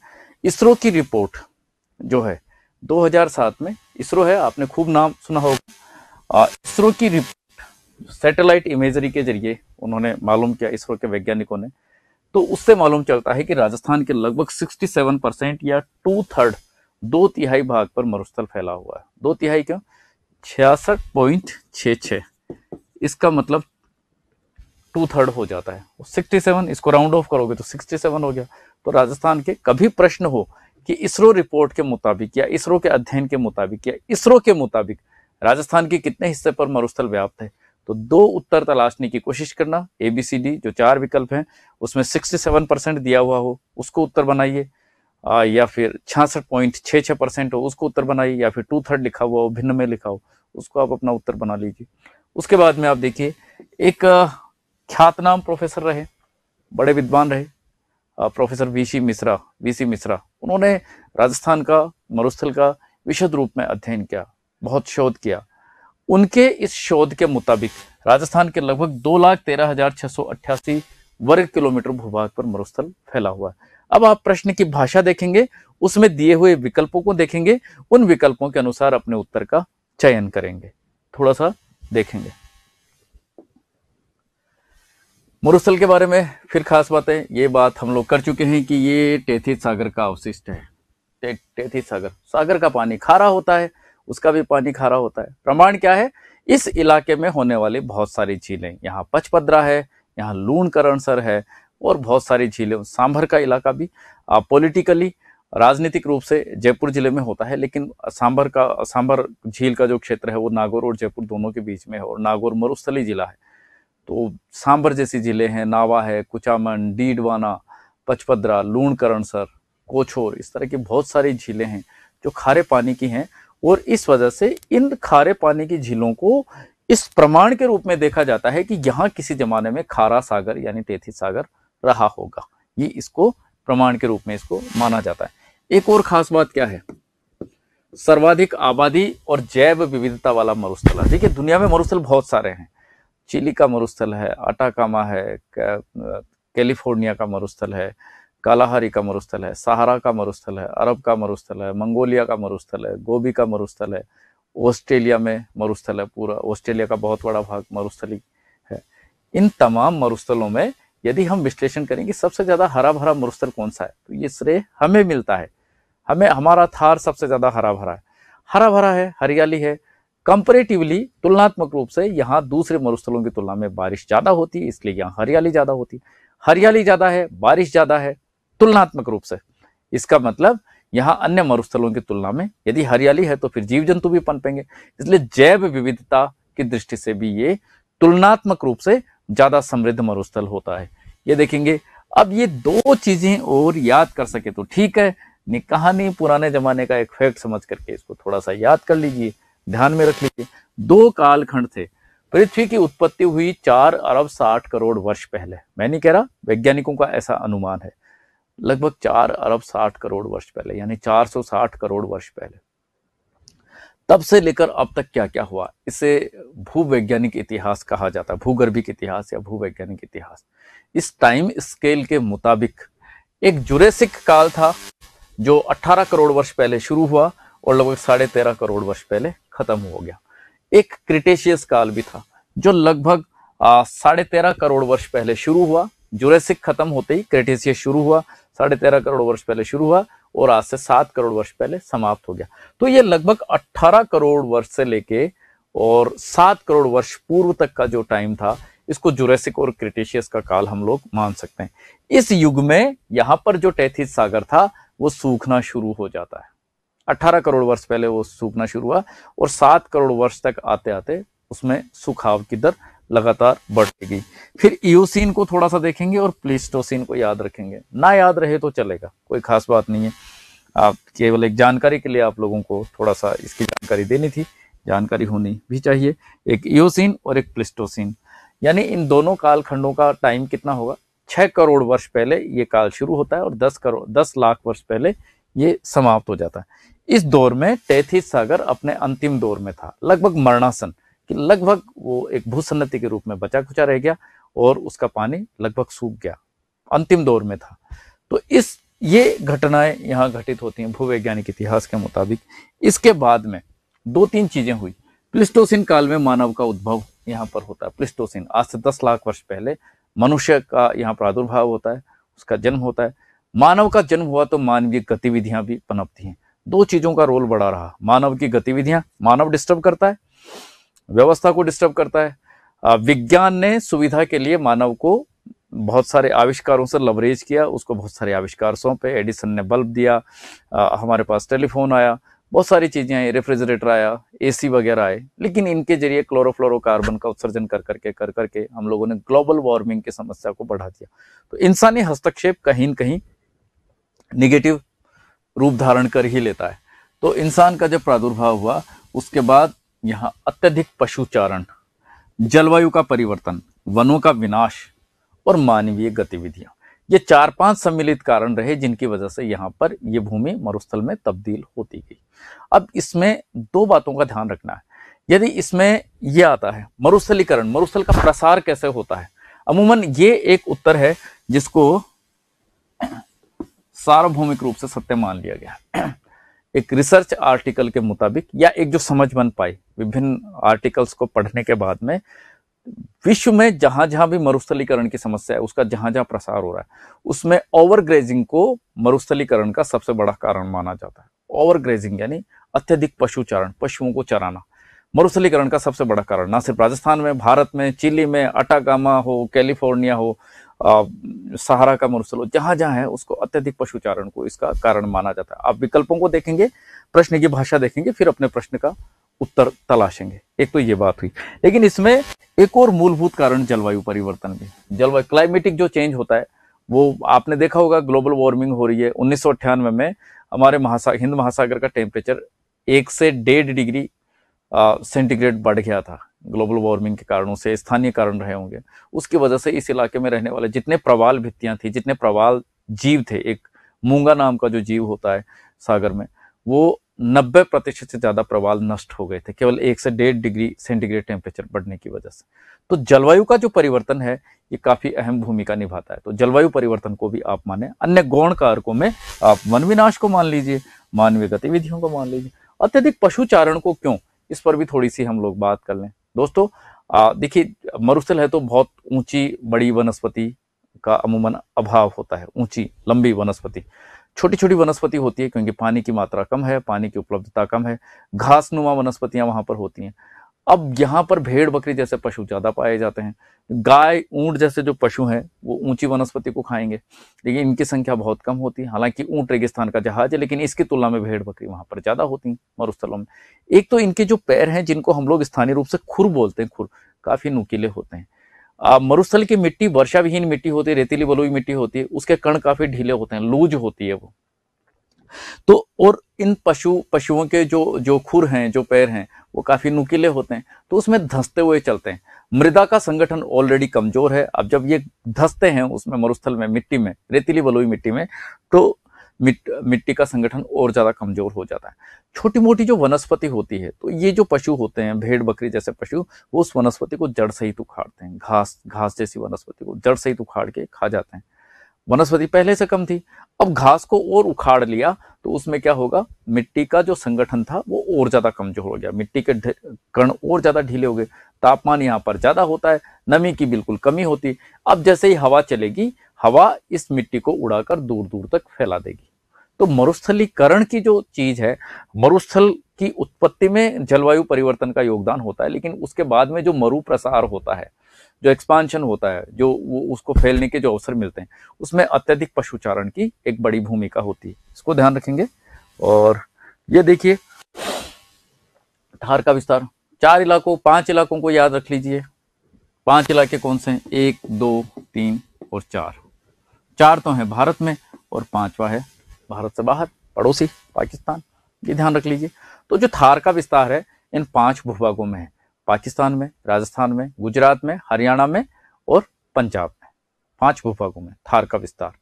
इसरो की रिपोर्ट जो है 2007 में इसरो है आपने खूब नाम सुना होगा इसरो की रिपोर्ट सैटेलाइट इमेजरी के जरिए उन्होंने मालूम किया इसरो के वैज्ञानिकों ने तो उससे मालूम चलता है कि राजस्थान के लगभग 67 परसेंट या टू थर्ड दो तिहाई भाग पर मरुस्थल फैला हुआ है दो तिहाई क्यों छियासठ इसका मतलब टू थर्ड हो जाता है 67 इसको राउंड ऑफ करोगे तो 67 हो गया तो राजस्थान के कभी प्रश्न हो कि इसरो रिपोर्ट के मुताबिक या इसरो के अध्ययन के मुताबिक या इसरो के मुताबिक राजस्थान के कितने हिस्से पर मरुस्थल व्याप्त है तो दो उत्तर तलाशने की कोशिश करना ए बी सी डी जो चार विकल्प हैं उसमें 67 परसेंट दिया हुआ हो उसको उत्तर बनाइए या फिर छियासठ पॉइंट छः छः परसेंट हो उसको उत्तर बनाइए या फिर टू थर्ड लिखा हुआ हो भिन्न में लिखा हो उसको आप अपना उत्तर बना लीजिए उसके बाद में आप देखिए एक ख्यातनाम प्रोफेसर रहे बड़े विद्वान रहे professor V C Mishra V C Mishra उन्होंने राजस्थान का मरुस्थल का विशद रूप में अध्ययन किया बहुत शोध किया उनके इस शोध के मुताबिक राजस्थान के लगभग दो लाख तेरह हजार छह सौ अट्ठासी वर्ग किलोमीटर भूभाग पर मरुस्थल फैला हुआ है अब आप प्रश्न की भाषा देखेंगे उसमें दिए हुए विकल्पों को देखेंगे उन विकल्पों के अनुसार अपने उत्तर का चयन करेंगे थोड़ा सा देखेंगे मुरसल के बारे में फिर खास बातें ये बात हम लोग कर चुके हैं कि ये टेथी सागर का अवशिष्ट है टे, टेथी सागर सागर का पानी खारा होता है उसका भी पानी खारा होता है प्रमाण क्या है इस इलाके में होने वाली बहुत सारी झीलें यहाँ पचपद्रा है यहाँ लूण करणसर है और बहुत सारी झीलें सांभर का इलाका भी पॉलिटिकली राजनीतिक रूप से जयपुर जिले में होता है लेकिन सांभर का सांभर झील का जो क्षेत्र है वो नागौर और जयपुर दोनों के बीच में है और नागौर मरुस्थली जिला है तो सांबर जैसी ज़िले हैं नावा है कुचामन डीडवाना पचपदरा लूणकरण सर कोछोर इस तरह की बहुत सारी झीलें हैं जो खारे पानी की हैं और इस वजह से इन खारे पानी की झीलों को इस प्रमाण के रूप में देखा जाता है कि यहाँ किसी जमाने में खारा सागर यानी तेथी सागर रहा होगा ये इसको प्रमाण के रूप में इसको माना जाता है एक और खास बात क्या है सर्वाधिक आबादी और जैव विविधता वाला मरुस्थल देखिए दुनिया में मरुस्थल बहुत सारे हैं चिली का मरुस्थल है अटाकामा है कैलिफोर्निया का मरुस्थल है कालाहारी का मरुस्थल है सहारा का मरुस्थल है अरब का मरुस्थल है मंगोलिया का मरुस्थल है गोभी का मरुस्थल है ऑस्ट्रेलिया में मरुस्थल है पूरा ऑस्ट्रेलिया का बहुत बड़ा भाग मरुस्थली है इन तमाम मरुस्थलों में यदि हम विश्लेषण करेंगे सबसे ज़्यादा हरा भरा मरुस्थल कौन सा है तो ये श्रेय हमें मिलता है हमें हमारा थार सबसे ज़्यादा हरा भरा है हरा भरा है हरियाली है कंपेरेटिवली तुलनात्मक रूप से यहाँ दूसरे मरुस्थलों की तुलना में बारिश ज़्यादा होती है इसलिए यहाँ हरियाली ज़्यादा होती है हरियाली ज़्यादा है बारिश ज़्यादा है तुलनात्मक रूप से इसका मतलब यहाँ अन्य मरुस्थलों की तुलना में यदि हरियाली है तो फिर जीव जंतु भी पनपेंगे इसलिए जैव विविधता की दृष्टि से भी ये तुलनात्मक रूप से ज़्यादा समृद्ध मरुस्थल होता है ये देखेंगे अब ये दो चीज़ें और याद कर सके तो ठीक है नहीं कहानी पुराने ज़माने का एक फैक्ट समझ करके इसको थोड़ा सा याद कर लीजिए ध्यान में रख लीजिए दो कालखंड थे पृथ्वी की उत्पत्ति हुई चार अरब साठ करोड़ वर्ष पहले मैं नहीं कह रहा वैज्ञानिकों का ऐसा अनुमान है लगभग चार अरब साठ करोड़ वर्ष पहले यानी चार सौ साठ करोड़ वर्ष पहले तब से लेकर अब तक क्या क्या हुआ इसे भूवैज्ञानिक इतिहास कहा जाता है भूगर्भिक इतिहास या भूवैज्ञानिक इतिहास इस टाइम स्केल के मुताबिक एक जुरेसिक काल था जो 18 करोड़ वर्ष पहले शुरू हुआ और लगभग साढ़े तेरह करोड़ वर्ष पहले खत्म हो गया एक क्रिटेशियस काल भी था जो लगभग साढ़े तेरह करोड़ वर्ष पहले शुरू हुआ जुरेसिक खत्म होते ही क्रिटेशियस शुरू हुआ साढ़े तेरह करोड़ वर्ष पहले शुरू हुआ और आज से सात करोड़ वर्ष पहले समाप्त हो गया तो ये लगभग अट्ठारह करोड़ वर्ष से लेके और सात करोड़ वर्ष पूर्व तक का जो टाइम था इसको जुरेसिक और क्रिटेशियस का काल हम लोग मान सकते हैं इस युग में यहां पर जो टैथिस सागर था वो सूखना शुरू हो जाता है 18 करोड़ वर्ष पहले वो सूखना शुरू हुआ और 7 करोड़ वर्ष तक आते आते उसमें सुखाव की दर लगातार बढ़ेगी फिर इोसिन को थोड़ा सा देखेंगे और प्लीस्टोसिन को याद रखेंगे ना याद रहे तो चलेगा कोई खास बात नहीं है आप केवल एक जानकारी के लिए आप लोगों को थोड़ा सा इसकी जानकारी देनी थी जानकारी होनी भी चाहिए एक ईओसिन और एक प्लिस्टोसिन यानी इन दोनों कालखंडों का टाइम कितना होगा छः करोड़ वर्ष पहले ये काल शुरू होता है और दस करोड़ दस लाख वर्ष पहले ये समाप्त हो जाता है इस दौर में तैथिस सागर अपने अंतिम दौर में था लगभग मरणासन कि लगभग वो एक भूसन्नति के रूप में बचा खुचा रह गया और उसका पानी लगभग सूख गया अंतिम दौर में था तो इस ये घटनाएं यहाँ घटित होती हैं भूवैज्ञानिक इतिहास के मुताबिक इसके बाद में दो तीन चीजें हुई प्लिस्टोसिन काल में मानव का उद्भव यहाँ पर होता है प्लिस्टोसिन आज से दस लाख वर्ष पहले मनुष्य का यहाँ प्रादुर्भाव होता है उसका जन्म होता है मानव का जन्म हुआ तो मानवीय गतिविधियां भी पनपती हैं दो चीज़ों का रोल बड़ा रहा मानव की गतिविधियां मानव डिस्टर्ब करता है व्यवस्था को डिस्टर्ब करता है विज्ञान ने सुविधा के लिए मानव को बहुत सारे आविष्कारों से लवरेज किया उसको बहुत सारे आविष्कार सौंपे एडिसन ने बल्ब दिया आ, हमारे पास टेलीफोन आया बहुत सारी चीज़ें आई रेफ्रिजरेटर आया एसी वगैरह आए लेकिन इनके जरिए क्लोरोफ्लोरोकार्बन का उत्सर्जन कर करके कर करके हम लोगों ने ग्लोबल वार्मिंग की समस्या को बढ़ा दिया तो इंसानी हस्तक्षेप कहीं न कहीं निगेटिव रूप धारण कर ही लेता है तो इंसान का जब प्रादुर्भाव हुआ उसके बाद यहाँ अत्यधिक पशुचारण जलवायु का परिवर्तन वनों का विनाश और मानवीय गतिविधियां ये चार पांच सम्मिलित कारण रहे जिनकी वजह से यहाँ पर ये भूमि मरुस्थल में तब्दील होती गई अब इसमें दो बातों का ध्यान रखना है यदि इसमें यह आता है मरुस्थलीकरण मरुस्थल का प्रसार कैसे होता है अमूमन ये एक उत्तर है जिसको सार्वभौमिक रूप से सत्य मान लिया गया *clears throat* एक रिसर्च आर्टिकल के मुताबिक या एक जो समझ बन पाई विभिन्न आर्टिकल्स को पढ़ने के बाद में विश्व में जहां जहां भी मरुस्थलीकरण की समस्या है उसका जहां जहां प्रसार हो रहा है उसमें ओवरग्रेजिंग को मरुस्थलीकरण का सबसे बड़ा कारण माना जाता है ओवरग्रेजिंग यानी अत्यधिक पशु चारण पशुओं को चराना मरुस्थलीकरण का सबसे बड़ा कारण ना सिर्फ राजस्थान में भारत में चिली में अटागामा हो कैलिफोर्निया हो सहारा का मरुस्थल जहां जहां है उसको अत्यधिक पशु चारण को इसका कारण माना जाता है आप विकल्पों को देखेंगे प्रश्न की भाषा देखेंगे फिर अपने प्रश्न का उत्तर तलाशेंगे एक तो ये बात हुई लेकिन इसमें एक और मूलभूत कारण जलवायु परिवर्तन भी जलवायु क्लाइमेटिक जो चेंज होता है वो आपने देखा होगा ग्लोबल वार्मिंग हो रही है उन्नीस में, में हमारे महासा हिंद महासागर का टेम्परेचर एक से डेढ़ डिग्री सेंटीग्रेड बढ़ गया था ग्लोबल वार्मिंग के कारणों से स्थानीय कारण रहे होंगे उसकी वजह से इस इलाके में रहने वाले जितने प्रवाल भित्तियाँ थी जितने प्रवाल जीव थे एक मूंगा नाम का जो जीव होता है सागर में वो 90 प्रतिशत से ज़्यादा प्रवाल नष्ट हो गए थे केवल एक से डेढ़ डिग्री सेंटीग्रेड टेम्परेचर बढ़ने की वजह से तो जलवायु का जो परिवर्तन है ये काफ़ी अहम भूमिका निभाता है तो जलवायु परिवर्तन को भी आप माने अन्य गौण कारकों में आप वन विनाश को मान लीजिए मानवीय गतिविधियों को मान लीजिए अत्यधिक पशु चारण को क्यों इस पर भी थोड़ी सी हम लोग बात कर लें दोस्तों देखिए मरुस्थल है तो बहुत ऊंची बड़ी वनस्पति का अमूमन अभाव होता है ऊंची लंबी वनस्पति छोटी छोटी वनस्पति होती है क्योंकि पानी की मात्रा कम है पानी की उपलब्धता कम है घास नुमा वनस्पतियाँ वहाँ पर होती हैं अब यहाँ पर भेड़ बकरी जैसे पशु ज़्यादा पाए जाते हैं गाय ऊंट जैसे जो पशु हैं वो ऊंची वनस्पति को खाएंगे लेकिन इनकी संख्या बहुत कम होती है हालांकि ऊंट रेगिस्तान का जहाज है लेकिन इसकी तुलना में भेड़ बकरी वहाँ पर ज़्यादा होती हैं मरुस्थलों में एक तो इनके जो पैर हैं जिनको हम लोग स्थानीय रूप से खुर बोलते हैं खुर काफ़ी नुकीले होते हैं मरुस्थल की मिट्टी वर्षा विहीन मिट्टी होती है रेतीली बलुई मिट्टी होती है उसके कण काफ़ी ढीले होते हैं लूज होती है वो तो और इन पशु पशुओं के जो जो खुर हैं जो पैर हैं वो काफ़ी नुकीले होते हैं तो उसमें धंसते हुए चलते हैं मृदा का संगठन ऑलरेडी कमज़ोर है अब जब ये धंसते हैं उसमें मरुस्थल में मिट्टी में रेतीली बलुई मिट्टी में तो मिट, मिट्टी का संगठन और ज़्यादा कमज़ोर हो जाता है छोटी मोटी जो वनस्पति होती है तो ये जो पशु होते हैं भेड़ बकरी जैसे पशु वो उस वनस्पति को जड़ सहित उखाड़ते हैं घास घास जैसी वनस्पति को जड़ सहित उखाड़ के खा जाते हैं वनस्पति पहले से कम थी अब घास को और उखाड़ लिया तो उसमें क्या होगा मिट्टी का जो संगठन था वो और ज़्यादा कमजोर हो गया मिट्टी के कण और ज़्यादा ढीले हो गए तापमान यहाँ पर ज़्यादा होता है नमी की बिल्कुल कमी होती अब जैसे ही हवा चलेगी हवा इस मिट्टी को उड़ाकर दूर दूर तक फैला देगी तो मरुस्थलीकरण की जो चीज़ है मरुस्थल की उत्पत्ति में जलवायु परिवर्तन का योगदान होता है लेकिन उसके बाद में जो मरु प्रसार होता है जो एक्सपांशन होता है जो वो उसको फैलने के जो अवसर मिलते हैं उसमें अत्यधिक पशुचारण की एक बड़ी भूमिका होती है इसको ध्यान रखेंगे और ये देखिए धार का विस्तार चार इलाकों पांच इलाकों को याद रख लीजिए पांच इलाके कौन से हैं एक दो तीन और चार चार तो हैं भारत में और पांचवा है भारत से बाहर पड़ोसी पाकिस्तान ये ध्यान रख लीजिए तो जो थार का विस्तार है इन पांच भूभागों में है पाकिस्तान में राजस्थान में गुजरात में हरियाणा में और पंजाब में पांच भूभागों में थार का विस्तार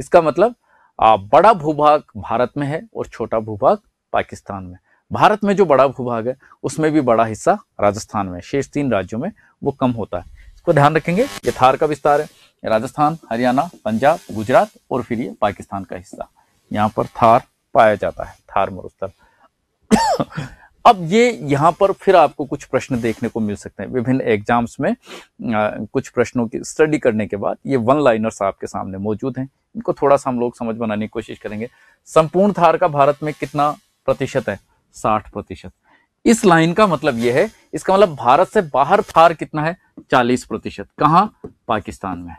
इसका मतलब आ, बड़ा भूभाग भारत में है और छोटा भूभाग पाकिस्तान में भारत में जो बड़ा भूभाग है उसमें भी बड़ा हिस्सा राजस्थान में शेष तीन राज्यों में वो कम होता है इसको ध्यान रखेंगे ये थार का विस्तार है राजस्थान हरियाणा पंजाब गुजरात और फिर ये पाकिस्तान का हिस्सा यहाँ पर थार पाया जाता है थार मरुस्थल अब ये यहाँ पर फिर आपको कुछ प्रश्न देखने को मिल सकते हैं विभिन्न एग्जाम्स में आ, कुछ प्रश्नों की स्टडी करने के बाद ये वन लाइनर्स आपके सामने मौजूद हैं इनको थोड़ा सा हम लोग समझ बनाने की कोशिश करेंगे संपूर्ण थार का भारत में कितना प्रतिशत है साठ प्रतिशत इस लाइन का मतलब यह है इसका मतलब भारत से बाहर थार कितना है चालीस प्रतिशत कहाँ पाकिस्तान में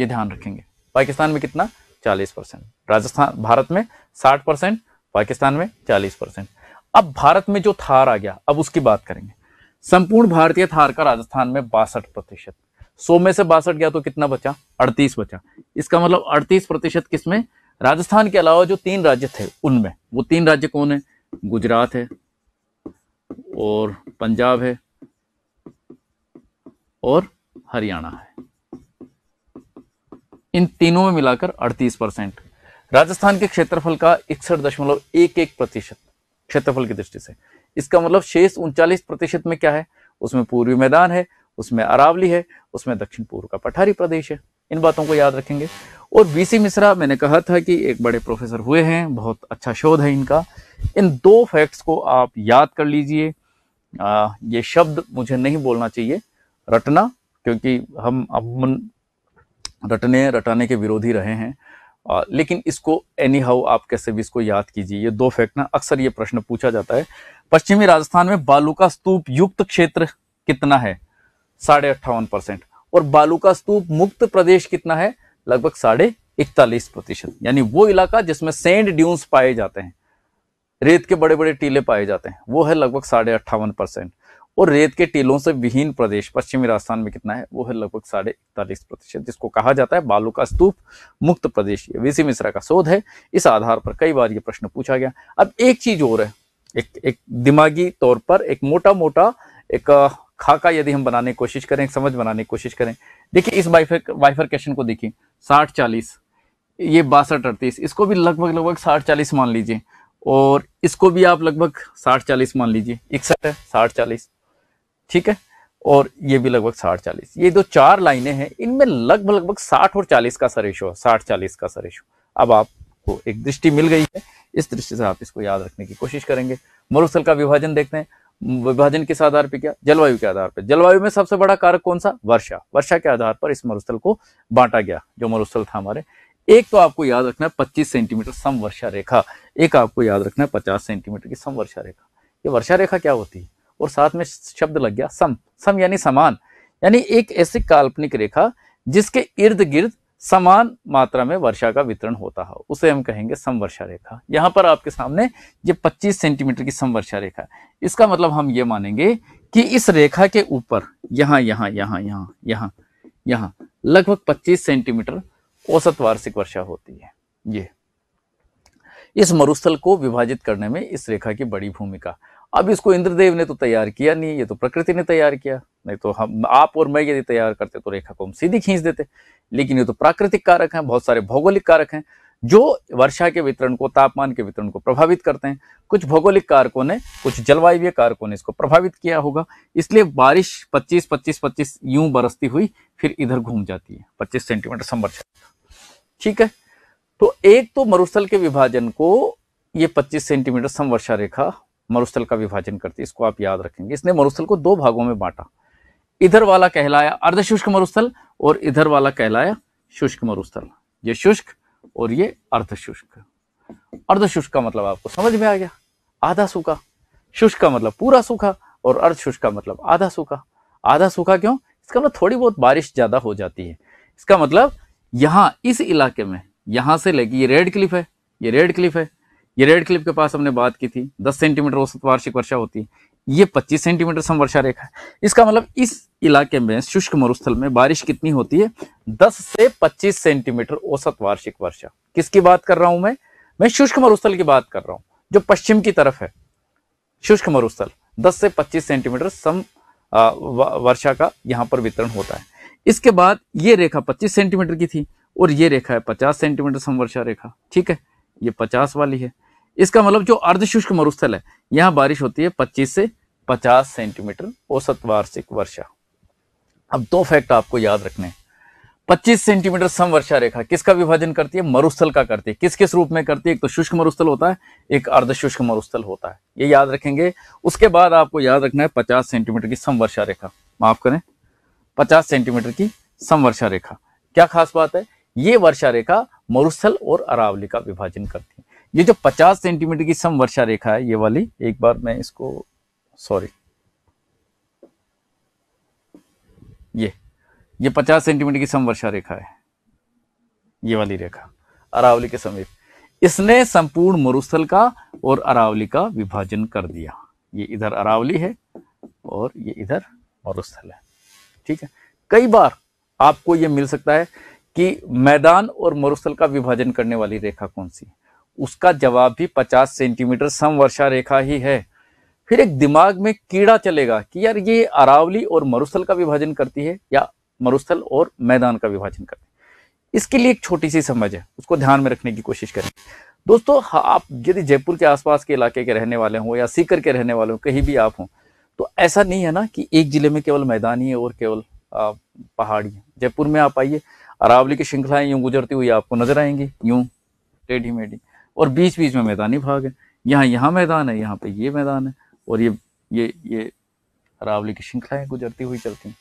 ये ध्यान रखेंगे पाकिस्तान में कितना चालीस परसेंट राजस्थान भारत में साठ परसेंट पाकिस्तान में 40 परसेंट अब भारत में जो थार आ गया अब उसकी बात करेंगे संपूर्ण भारतीय थार का राजस्थान में बासठ प्रतिशत सौ में से बासठ गया तो कितना बचा अड़तीस बचा इसका मतलब अड़तीस प्रतिशत किसमें राजस्थान के अलावा जो तीन राज्य थे उनमें वो तीन राज्य कौन है गुजरात है और पंजाब है और हरियाणा है इन तीनों में मिलाकर 38 परसेंट राजस्थान के क्षेत्रफल का इकसठ दशमलव एक एक प्रतिशत क्षेत्रफल की दृष्टि से इसका मतलब शेष उनचालीस प्रतिशत में क्या है उसमें पूर्वी मैदान है उसमें अरावली है उसमें दक्षिण पूर्व का पठारी प्रदेश है इन बातों को याद रखेंगे और वीसी मिश्रा मैंने कहा था कि एक बड़े प्रोफेसर हुए हैं बहुत अच्छा शोध है इनका इन दो फैक्ट्स को आप याद कर लीजिए ये शब्द मुझे नहीं बोलना चाहिए रटना क्योंकि हम अब रटने रटाने के विरोधी रहे हैं आ, लेकिन इसको एनी हाउ आप कैसे भी इसको याद कीजिए ये दो फैक्ट ना अक्सर ये प्रश्न पूछा जाता है पश्चिमी राजस्थान में बालू का स्तूप युक्त क्षेत्र कितना है साढ़े अट्ठावन परसेंट और बालू का स्तूप मुक्त प्रदेश कितना है लगभग साढ़े इकतालीस प्रतिशत यानी वो इलाका जिसमें सेंड ड्यून्स पाए जाते हैं रेत के बड़े बड़े टीले पाए जाते हैं वो है लगभग साढ़े अट्ठावन परसेंट और रेत के टीलों से विहीन प्रदेश पश्चिमी राजस्थान में कितना है वो है लगभग साढ़े इकतालीस प्रतिशत जिसको कहा जाता है बालू का स्तूप मुक्त प्रदेश ये वीसी मिश्रा का शोध है इस आधार पर कई बार ये प्रश्न पूछा गया अब एक चीज और है एक एक दिमागी तौर पर एक मोटा मोटा एक खाका यदि हम बनाने की कोशिश करें समझ बनाने की कोशिश करें देखिए इस वाइफर वाइफरकेशन को देखिए साठ चालीस ये बासठ अड़तीस इसको भी लगभग लगभग साठ चालीस मान लीजिए और इसको भी आप लगभग साठ चालीस मान लीजिए इकसठ है साठ चालीस ठीक है और ये भी लगभग साठ चालीस ये जो चार लाइनें हैं इनमें लगभग लगभग साठ और चालीस का सरेशो रेशो है साठ चालीस का सा रेशो अब आपको एक दृष्टि मिल गई है इस दृष्टि से आप इसको याद रखने की कोशिश करेंगे मरुस्थल का विभाजन देखते हैं विभाजन किस आधार पर क्या जलवायु के आधार पर जलवायु में सबसे बड़ा कारक कौन सा वर्षा वर्षा के आधार पर इस मरुस्थल को बांटा गया जो मरुस्थल था हमारे एक तो आपको याद रखना है पच्चीस सेंटीमीटर सम वर्षा रेखा एक आपको याद रखना है पचास सेंटीमीटर की सम वर्षा रेखा ये वर्षा रेखा क्या होती है और साथ में शब्द लग गया सम सम यानी समान यानी एक ऐसी काल्पनिक रेखा जिसके इर्द गिर्द समान मात्रा में वर्षा का वितरण होता है उसे हम कहेंगे समवर्षा रेखा यहाँ पर आपके सामने ये 25 सेंटीमीटर की समवर्षा रेखा इसका मतलब हम ये मानेंगे कि इस रेखा के ऊपर यहाँ यहाँ यहाँ यहाँ यहाँ यहाँ लगभग 25 सेंटीमीटर औसत वार्षिक वर्षा होती है ये इस मरुस्थल को विभाजित करने में इस रेखा की बड़ी भूमिका अब इसको इंद्रदेव ने तो तैयार किया नहीं ये तो प्रकृति ने तैयार किया नहीं तो हम आप और मैं यदि तैयार करते तो रेखा को हम सीधी खींच देते लेकिन ये तो प्राकृतिक कारक हैं बहुत सारे भौगोलिक कारक हैं जो वर्षा के वितरण को तापमान के वितरण को प्रभावित करते हैं कुछ भौगोलिक कारकों ने कुछ जलवायु कारकों ने इसको प्रभावित किया होगा इसलिए बारिश 25 25 25 यूं बरसती हुई फिर इधर घूम जाती है 25 सेंटीमीटर संबर ठीक है तो एक तो मरुस्थल के विभाजन को ये 25 सेंटीमीटर समवर्षा रेखा मरुस्थल का विभाजन करती है इसको आप याद रखेंगे इसने मरुस्थल को दो भागों में बांटा इधर वाला कहलाया अर्धशुष्क मरुस्थल और इधर वाला कहलाया शुष्क मरुस्थल ये शुष्क और ये अर्धशुष्क अर्धशुष्क का मतलब आपको समझ में आ गया आधा सूखा शुष्क का मतलब पूरा सूखा और अर्धशुष्क का मतलब आधा सूखा आधा सूखा क्यों इसका मतलब थोड़ी बहुत बारिश ज़्यादा हो जाती है इसका मतलब यहां इस इलाके में यहां से लेके ये रेड क्लिफ है ये रेड क्लिफ है ये रेड क्लिप के पास हमने बात की थी दस सेंटीमीटर औसत वार्षिक वर्षा होती है ये 25 सेंटीमीटर सम वर्षा रेखा है इसका मतलब इस इलाके में शुष्क मरुस्थल में बारिश कितनी होती है 10 से 25 सेंटीमीटर औसत वार्षिक वर्षा किसकी बात कर रहा हूं मैं मैं शुष्क मरुस्थल की बात कर रहा हूं जो पश्चिम की तरफ है शुष्क मरुस्थल दस से पच्चीस सेंटीमीटर सम वर्षा का यहाँ पर वितरण होता है इसके बाद ये रेखा पच्चीस सेंटीमीटर की थी और ये रेखा है पचास सेंटीमीटर समवर्षा रेखा ठीक है ये पचास वाली है इसका मतलब जो अर्धशुष्क मरुस्थल है यहां बारिश होती है पच्चीस से पचास सेंटीमीटर औसत वार्षिक वर्षा अब दो फैक्ट आपको याद रखने हैं 25 सेंटीमीटर सम वर्षा रेखा किसका विभाजन करती है मरुस्थल का करती है किस किस रूप में करती है एक तो शुष्क मरुस्थल होता है एक अर्धशुष्क मरुस्थल होता है ये याद रखेंगे उसके बाद आपको याद रखना है 50 सेंटीमीटर की सम वर्षा रेखा माफ करें 50 सेंटीमीटर की सम वर्षा रेखा क्या खास बात है ये वर्षा रेखा मरुस्थल और अरावली का विभाजन करती है ये जो 50 सेंटीमीटर की सम वर्षा रेखा है ये वाली एक बार मैं इसको सॉरी ये ये 50 सेंटीमीटर की सम वर्षा रेखा है ये वाली रेखा अरावली के समीप इसने संपूर्ण मरुस्थल का और अरावली का विभाजन कर दिया ये इधर अरावली है और ये इधर मरुस्थल है ठीक है कई बार आपको ये मिल सकता है कि मैदान और मरुस्थल का विभाजन करने वाली रेखा कौन सी है उसका जवाब भी 50 सेंटीमीटर सम वर्षा रेखा ही है फिर एक दिमाग में कीड़ा चलेगा कि यार ये अरावली और मरुस्थल का विभाजन करती है या मरुस्थल और मैदान का विभाजन करती है इसके लिए एक छोटी सी समझ है उसको ध्यान में रखने की कोशिश करें दोस्तों हाँ, आप यदि जयपुर के आसपास के इलाके के रहने वाले हों या सीकर के रहने वाले हों कहीं भी आप हों तो ऐसा नहीं है ना कि एक ज़िले में केवल मैदानी है और केवल पहाड़ी है जयपुर में आप आइए अरावली की श्रृंखलाएं यूं गुजरती हुई आपको नजर आएंगी यूं टेढ़ी मेढ़ी और बीच बीच में मैदानी भाग है यहाँ यहाँ मैदान है यहाँ पे ये मैदान है और ये ये ये अरावली की श्रृंखलाएं गुजरती हुई चलती हैं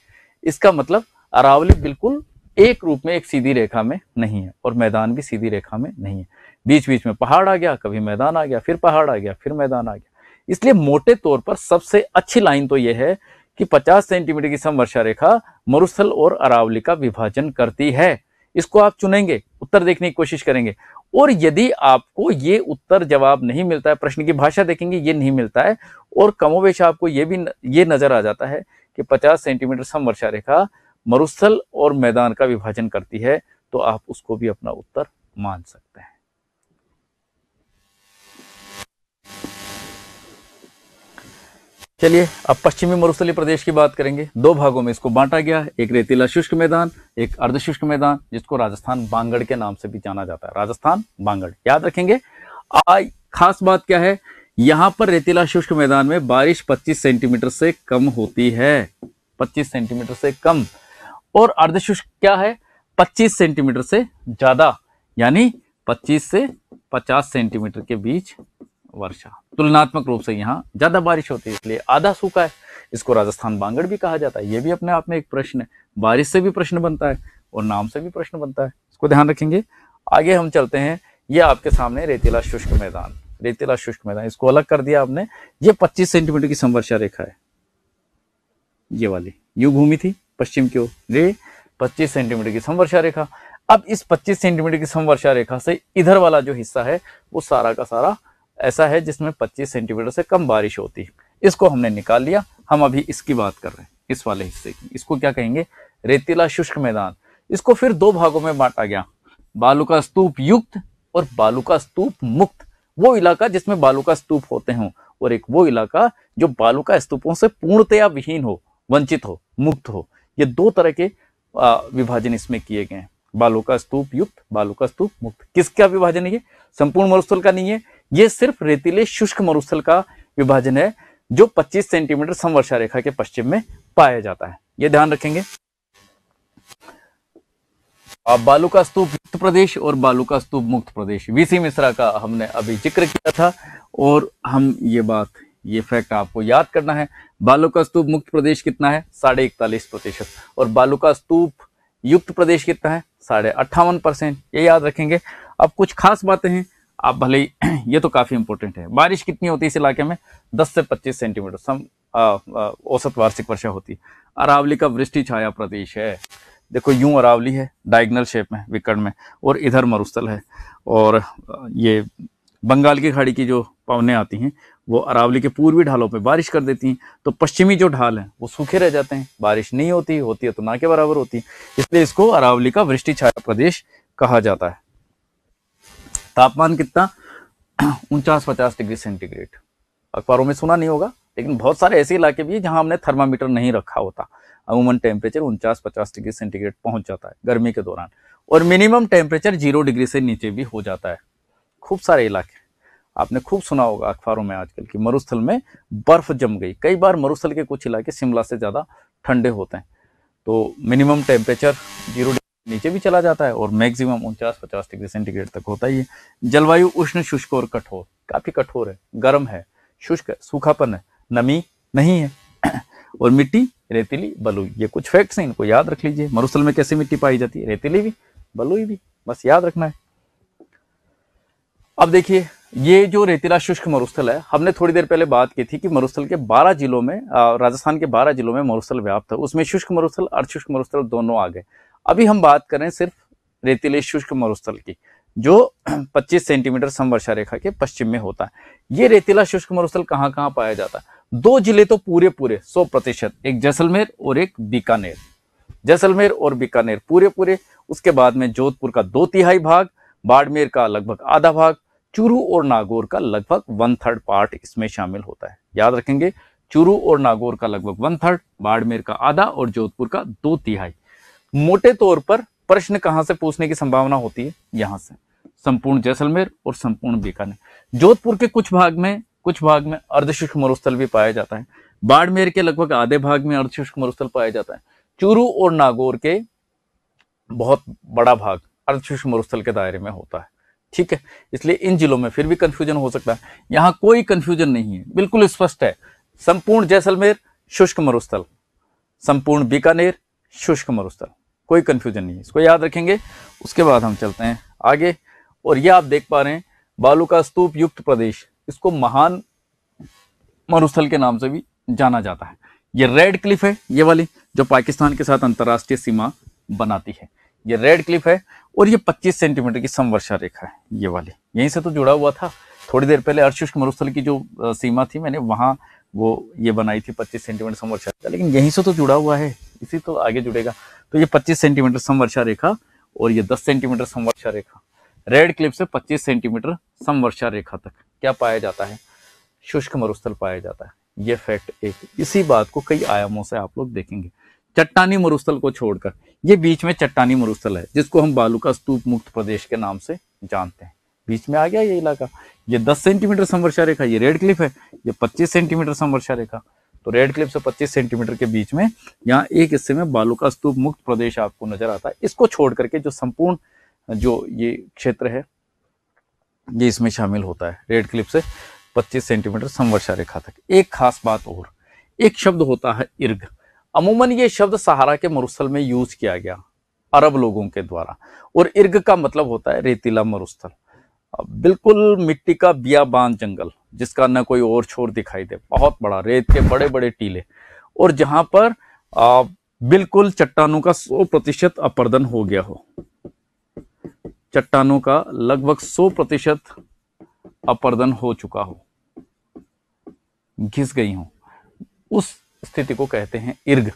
इसका मतलब अरावली बिल्कुल एक रूप में एक सीधी रेखा में नहीं है और मैदान भी सीधी रेखा में नहीं है बीच बीच में पहाड़ आ गया कभी मैदान आ गया फिर पहाड़ आ गया फिर मैदान आ गया इसलिए मोटे तौर पर सबसे अच्छी लाइन तो यह है कि 50 सेंटीमीटर की समवर्षा रेखा मरुस्थल और अरावली का विभाजन करती है इसको आप चुनेंगे उत्तर देखने की कोशिश करेंगे और यदि आपको ये उत्तर जवाब नहीं मिलता है प्रश्न की भाषा देखेंगे ये नहीं मिलता है और कमोवेश आपको ये भी न, ये नज़र आ जाता है कि 50 सेंटीमीटर सम वर्षा रेखा मरुस्थल और मैदान का विभाजन करती है तो आप उसको भी अपना उत्तर मान सकते हैं चलिए अब पश्चिमी मरुस्थली प्रदेश की बात करेंगे दो भागों में इसको बांटा गया एक रेतीला शुष्क मैदान एक अर्धशुष्क मैदान जिसको राजस्थान बांगड़ के नाम से भी जाना जाता है राजस्थान बांगड़ याद रखेंगे आज खास बात क्या है यहां पर रेतीला शुष्क मैदान में बारिश 25 सेंटीमीटर से कम होती है 25 सेंटीमीटर से कम और अर्धशुष्क क्या है 25 सेंटीमीटर से ज़्यादा यानी 25 से 50 सेंटीमीटर के बीच वर्षा तुलनात्मक रूप से यहाँ ज़्यादा बारिश होती है इसलिए आधा सूखा है इसको राजस्थान बांगड़ भी कहा जाता है ये भी अपने आप में एक प्रश्न है बारिश से भी प्रश्न बनता है और नाम से भी प्रश्न बनता है इसको ध्यान रखेंगे आगे हम चलते हैं ये आपके सामने रेतीला शुष्क मैदान रेतीला शुष्क मैदान इसको अलग कर दिया आपने ये 25 सेंटीमीटर की संवर्षा रेखा है ये वाली यू भूमि थी पश्चिम की ओर ये 25 सेंटीमीटर की संवर्षा रेखा अब इस 25 सेंटीमीटर की संवर्षा रेखा से इधर वाला जो हिस्सा है वो सारा का सारा ऐसा है जिसमें 25 सेंटीमीटर से कम बारिश होती है इसको हमने निकाल लिया हम अभी इसकी बात कर रहे हैं इस वाले हिस्से की इसको क्या कहेंगे रेतीला शुष्क मैदान इसको फिर दो भागों में बांटा गया बालू का स्तूप युक्त और बालू का स्तूप मुक्त वो इलाका जिसमें बालू का स्तूप होते हो और एक वो इलाका जो बालू का स्तूपों से पूर्णतया विहीन हो वंचित हो मुक्त हो ये दो तरह के विभाजन इसमें किए गए हैं बालू का स्तूप युक्त बालू का स्तूप मुक्त किसका विभाजन है संपूर्ण मरुस्थल का नहीं है ये सिर्फ रेतीले शुष्क मरुस्थल का विभाजन है जो 25 सेंटीमीटर समवर्षा रेखा के पश्चिम में पाया जाता है ये ध्यान रखेंगे अब का स्तूप युक्त प्रदेश और बालू का स्तूप मुक्त प्रदेश वीसी मिश्रा का हमने अभी जिक्र किया था और हम ये बात ये फैक्ट आपको याद करना है बालू का स्तूप मुक्त प्रदेश कितना है साढ़े इकतालीस प्रतिशत और बालू का स्तूप युक्त प्रदेश कितना है साढ़े अट्ठावन परसेंट ये याद रखेंगे अब कुछ खास बातें हैं आप भले ही *clears throat* ये तो काफ़ी इंपॉर्टेंट है बारिश कितनी होती है इस इलाके में 10 से 25 सेंटीमीटर सम औसत वार्षिक वर्षा होती है अरावली का वृष्टि छाया प्रदेश है देखो यूं अरावली है डायगनल शेप में विकर्ण में और इधर मरुस्थल है और ये बंगाल की खाड़ी की जो पवने आती हैं वो अरावली के पूर्वी ढालों पे बारिश कर देती हैं तो पश्चिमी जो ढाल हैं वो सूखे रह जाते हैं बारिश नहीं होती होती है तो ना के बराबर होती है इसलिए इसको अरावली का वृष्टि छाया प्रदेश कहा जाता है तापमान कितना *clears throat* उनचास पचास डिग्री सेंटीग्रेड अखबारों में सुना नहीं होगा लेकिन बहुत सारे ऐसे इलाके भी हैं जहाँ हमने थर्मामीटर नहीं रखा होता अमूमन टेम्परेचर उनचास पचास डिग्री सेंटीग्रेड पहुंच जाता है गर्मी के दौरान और मिनिमम टेम्परेचर जीरो डिग्री से नीचे भी हो जाता है खूब सारे इलाके आपने खूब सुना होगा अखबारों में आजकल कि मरुस्थल में बर्फ़ जम गई कई बार मरुस्थल के कुछ इलाके शिमला से ज़्यादा ठंडे होते हैं तो मिनिमम टेम्परेचर जीरो नीचे भी चला जाता है और मैक्सिमम उनचास पचास डिग्री सेंटीग्रेड तक होता ही है जलवायु उष्ण शुष्क और कठोर काफ़ी कठोर है गर्म है शुष्क सूखापन है नमी नहीं है *clears throat* और मिट्टी रेतीली बलुई ये कुछ फैक्ट्स हैं इनको याद रख लीजिए मरुस्थल में कैसी मिट्टी पाई जाती है रेतीली भी बलुई भी बस याद रखना है अब देखिए ये जो रेतीला शुष्क मरुस्थल है हमने थोड़ी देर पहले बात की थी कि मरुस्थल के 12 जिलों में राजस्थान के 12 जिलों में मरुस्थल व्याप्त है उसमें शुष्क मरुस्थल अर्धशुष्क मरुस्थल दोनों आ गए अभी हम बात करें सिर्फ रेतीले शुष्क मरुस्थल की जो 25 *clears throat* सेंटीमीटर सम वर्षा रेखा के पश्चिम में होता है ये रेतीला शुष्क मरुस्थल कहाँ कहाँ पाया जाता है दो जिले तो पूरे पूरे 100 प्रतिशत एक जैसलमेर और एक बीकानेर जैसलमेर और बीकानेर पूरे पूरे उसके बाद में जोधपुर का दो तिहाई भाग बाड़मेर का लगभग आधा भाग चूरू और नागौर का लगभग वन थर्ड पार्ट इसमें शामिल होता है याद रखेंगे चूरू और नागौर का लगभग वन थर्ड बाड़मेर का आधा और जोधपुर का दो तिहाई मोटे तौर पर प्रश्न कहां से पूछने की संभावना होती है यहां से संपूर्ण जैसलमेर और संपूर्ण बीकानेर जोधपुर के कुछ भाग में कुछ भाग में अर्धशुष्क मरुस्थल भी पाया जाता है बाड़मेर के लगभग आधे भाग में अर्धशुष्क मरुस्थल पाया जाता है चूरू और नागौर के बहुत बड़ा भाग अर्धशुष्क मरुस्थल के दायरे में होता है ठीक है इसलिए इन जिलों में फिर भी कंफ्यूजन हो सकता है यहां कोई कंफ्यूजन नहीं है बिल्कुल स्पष्ट है संपूर्ण जैसलमेर शुष्क मरुस्थल संपूर्ण बीकानेर शुष्क मरुस्थल कोई कन्फ्यूजन नहीं है इसको याद रखेंगे उसके बाद हम चलते हैं आगे और यह आप देख पा रहे हैं बालू का स्तूप युक्त प्रदेश इसको महान मरुस्थल के नाम से भी जाना जाता है ये रेड क्लिफ है ये वाली जो पाकिस्तान के साथ अंतर्राष्ट्रीय सीमा बनाती है ये रेड क्लिफ है और ये 25 सेंटीमीटर की समवर्षा रेखा है ये वाली यहीं से तो जुड़ा हुआ था थोड़ी देर पहले अर्शुष्क मरुस्थल की जो सीमा थी मैंने वहाँ वो ये बनाई थी पच्चीस सेंटीमीटर समवर्षा रेखा लेकिन यहीं से तो जुड़ा हुआ है इसी तो आगे जुड़ेगा तो ये पच्चीस सेंटीमीटर समवर्षा रेखा और ये दस सेंटीमीटर समवर्षा रेखा रेड क्लिप से पच्चीस सेंटीमीटर समवर्षा रेखा तक क्या पाया जाता है शुष्क मरुस्थल पाया जाता है ये फैक्ट एक इसी बात को कई आयामों से आप लोग देखेंगे चट्टानी मरुस्थल को छोड़कर ये बीच में चट्टानी मरुस्थल है जिसको हम बालू का स्तूप मुक्त प्रदेश के नाम से जानते हैं बीच में आ गया ये इलाका ये 10 सेंटीमीटर समवर्षा रेखा ये रेड क्लिफ है ये 25 सेंटीमीटर समवर्षा रेखा तो रेड क्लिफ से 25 सेंटीमीटर के बीच में यहाँ एक हिस्से में बालू का स्तूप मुक्त प्रदेश आपको नजर आता है इसको छोड़ करके जो संपूर्ण जो ये क्षेत्र है ये इसमें शामिल होता है रेड क्लिप से 25 सेंटीमीटर समवर्षा रेखा तक एक खास बात और एक शब्द होता है इर्ग अमूमन ये शब्द सहारा के मरुस्थल में यूज किया गया अरब लोगों के द्वारा और इर्ग का मतलब होता है रेतीला मरुस्थल बिल्कुल मिट्टी का बियाबान जंगल जिसका ना कोई और छोर दिखाई दे बहुत बड़ा रेत के बड़े बड़े टीले और जहां पर आ, बिल्कुल चट्टानों का 100 प्रतिशत अपर्दन हो गया हो चट्टानों का लगभग 100 प्रतिशत अपर्दन हो चुका हो घिस गई हो उस स्थिति को कहते हैं इर्ग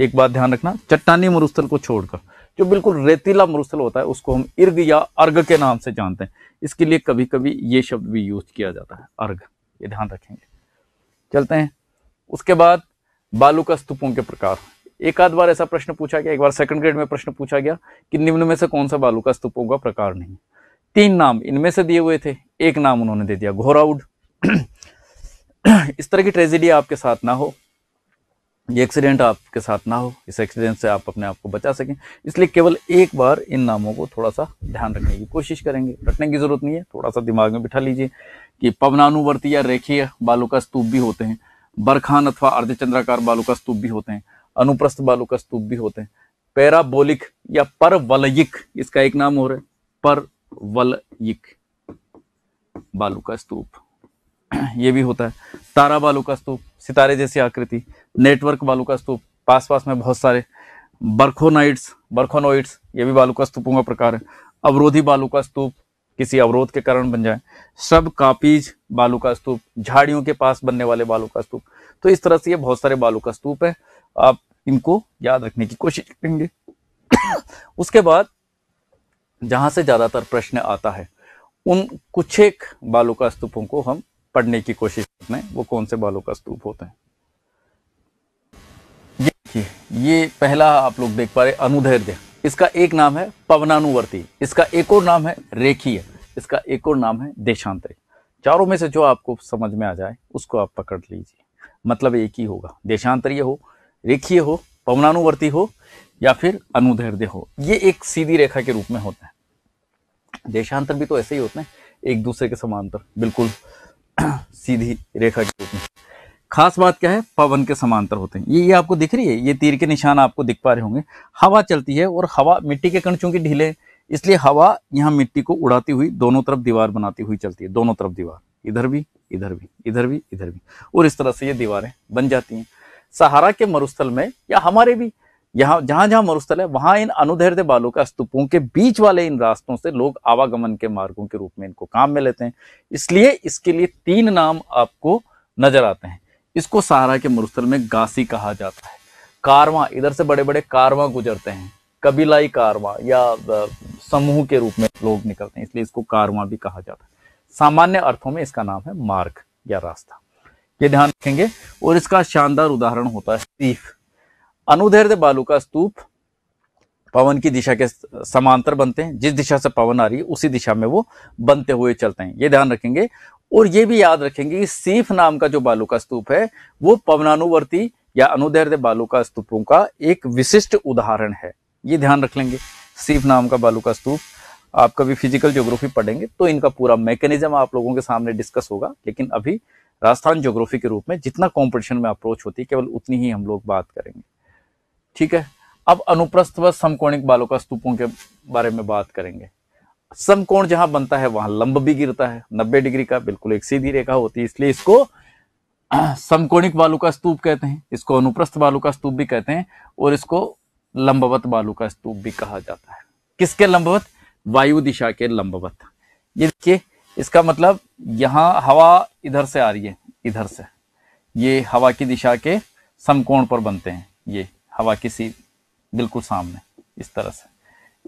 एक बात ध्यान रखना चट्टानी मरुस्थल को छोड़कर जो बिल्कुल रेतीला मरुसल होता है उसको हम इर्ग या अर्ग के नाम से जानते हैं इसके लिए कभी कभी ये शब्द भी यूज किया जाता है अर्ग ये ध्यान रखेंगे चलते हैं उसके बाद बालू का स्तूपों के प्रकार एक आध बार ऐसा प्रश्न पूछा गया एक बार सेकंड ग्रेड में प्रश्न पूछा गया कि निम्न में से कौन सा बालू का स्तूपों का प्रकार नहीं तीन नाम इनमें से दिए हुए थे एक नाम उन्होंने दे दिया घोराउड *clears throat* इस तरह की ट्रेजिडी आपके साथ ना हो ये एक्सीडेंट आपके साथ ना हो इस एक्सीडेंट से आप अपने आप को बचा सकें इसलिए केवल एक बार इन नामों को थोड़ा सा ध्यान रखने की कोशिश करेंगे रटने की ज़रूरत नहीं है थोड़ा सा दिमाग में बिठा लीजिए कि पवनानुवर्ती या रेखीय बालू का स्तूप भी होते हैं बरखान अथवा अर्धचंद्राकार बालू का स्तूप भी होते हैं अनुप्रस्थ बालू का स्तूप भी होते हैं पैराबोलिक या परवलयिक इसका एक नाम हो रहा है परवलयिक बालू का स्तूप *clears throat* ये भी होता है तारा बालू का स्तूप सितारे जैसी आकृति नेटवर्क बालू का स्तूप पास पास में बहुत सारे बर्खोनाइट्स बर्खोनोइट्स ये भी बालू का स्तूपों का प्रकार है अवरोधी बालू का स्तूप किसी अवरोध के कारण बन जाए सब कापीज बालू का स्तूप झाड़ियों के पास बनने वाले बालू का स्तूप तो इस तरह से ये बहुत सारे बालू का स्तूप है आप इनको याद रखने की कोशिश करेंगे *coughs* उसके बाद जहां से ज्यादातर प्रश्न आता है उन कुछ एक बालू का स्तूपों को हम पढ़ने की कोशिश करते हैं वो कौन से बालू का स्तूप होते हैं देखिए ये पहला आप लोग देख पा रहे अनुधैर्य इसका एक नाम है पवनानुवर्ती इसका एक और नाम है रेखीय इसका एक और नाम है देशांतरिक चारों में से जो आपको समझ में आ जाए उसको आप पकड़ लीजिए मतलब एक ही होगा देशांतरीय हो रेखीय हो पवनानुवर्ती हो या फिर अनुधैर्य हो ये एक सीधी रेखा के रूप में होता है देशांतर भी तो ऐसे ही होते हैं एक दूसरे के समांतर बिल्कुल *clears throat* सीधी रेखा के रूप में खास बात क्या है पवन के समांतर होते हैं ये ये आपको दिख रही है ये तीर के निशान आपको दिख पा रहे होंगे हवा चलती है और हवा मिट्टी के कण चूंकि ढीले इसलिए हवा यहाँ मिट्टी को उड़ाती हुई दोनों तरफ दीवार बनाती हुई चलती है दोनों तरफ दीवार इधर भी इधर भी इधर भी इधर भी और इस तरह से ये दीवारें बन जाती हैं सहारा के मरुस्थल में या हमारे भी यहाँ जहां जहां मरुस्थल है वहां इन अनुदैर्ध्य बालों का स्तूपों के बीच वाले इन रास्तों से लोग आवागमन के मार्गों के रूप में इनको काम में लेते हैं इसलिए इसके लिए तीन नाम आपको नजर आते हैं इसको सहारा के मरुस्थल में गासी कहा जाता है कारवा इधर से बड़े बड़े कारवा गुजरते हैं कबीलाई कारवा या समूह के रूप में लोग निकलते हैं इसलिए इसको कारवा भी कहा जाता है सामान्य अर्थों में इसका नाम है मार्ग या रास्ता ये ध्यान रखेंगे और इसका शानदार उदाहरण होता है सीफ अनुदैर्ध बालू का स्तूप पवन की दिशा के समांतर बनते हैं जिस दिशा से पवन आ रही है उसी दिशा में वो बनते हुए चलते हैं ये ध्यान रखेंगे और ये भी याद रखेंगे कि सीफ नाम का जो बालू का स्तूप है वो पवनानुवर्ती या अनुदैर्ध्य बालू का स्तूपों का एक विशिष्ट उदाहरण है ये ध्यान रख लेंगे सीफ नाम का बालू का स्तूप आप कभी फिजिकल ज्योग्राफी पढ़ेंगे तो इनका पूरा मैकेनिज्म आप लोगों के सामने डिस्कस होगा लेकिन अभी राजस्थान ज्योग्राफी के रूप में जितना कॉम्पिटिशन में अप्रोच होती है केवल उतनी ही हम लोग बात करेंगे ठीक है अब अनुप्रस्थ व समकोणिक बालों का स्तूपों के बारे में बात करेंगे समकोण जहां बनता है वहां लंब भी गिरता है 90 डिग्री का बिल्कुल एक सीधी रेखा होती है इसलिए इसको *clears throat* समकोणिक बालू का स्तूप कहते हैं इसको अनुप्रस्थ बालू का स्तूप भी कहते हैं और इसको लंबवत बालू का स्तूप भी कहा जाता है किसके लंबवत वायु दिशा के लंबवत ये देखिए इसका मतलब यहां हवा इधर से आ रही है इधर से ये हवा की दिशा के समकोण पर बनते हैं ये हवा किसी बिल्कुल सामने इस तरह से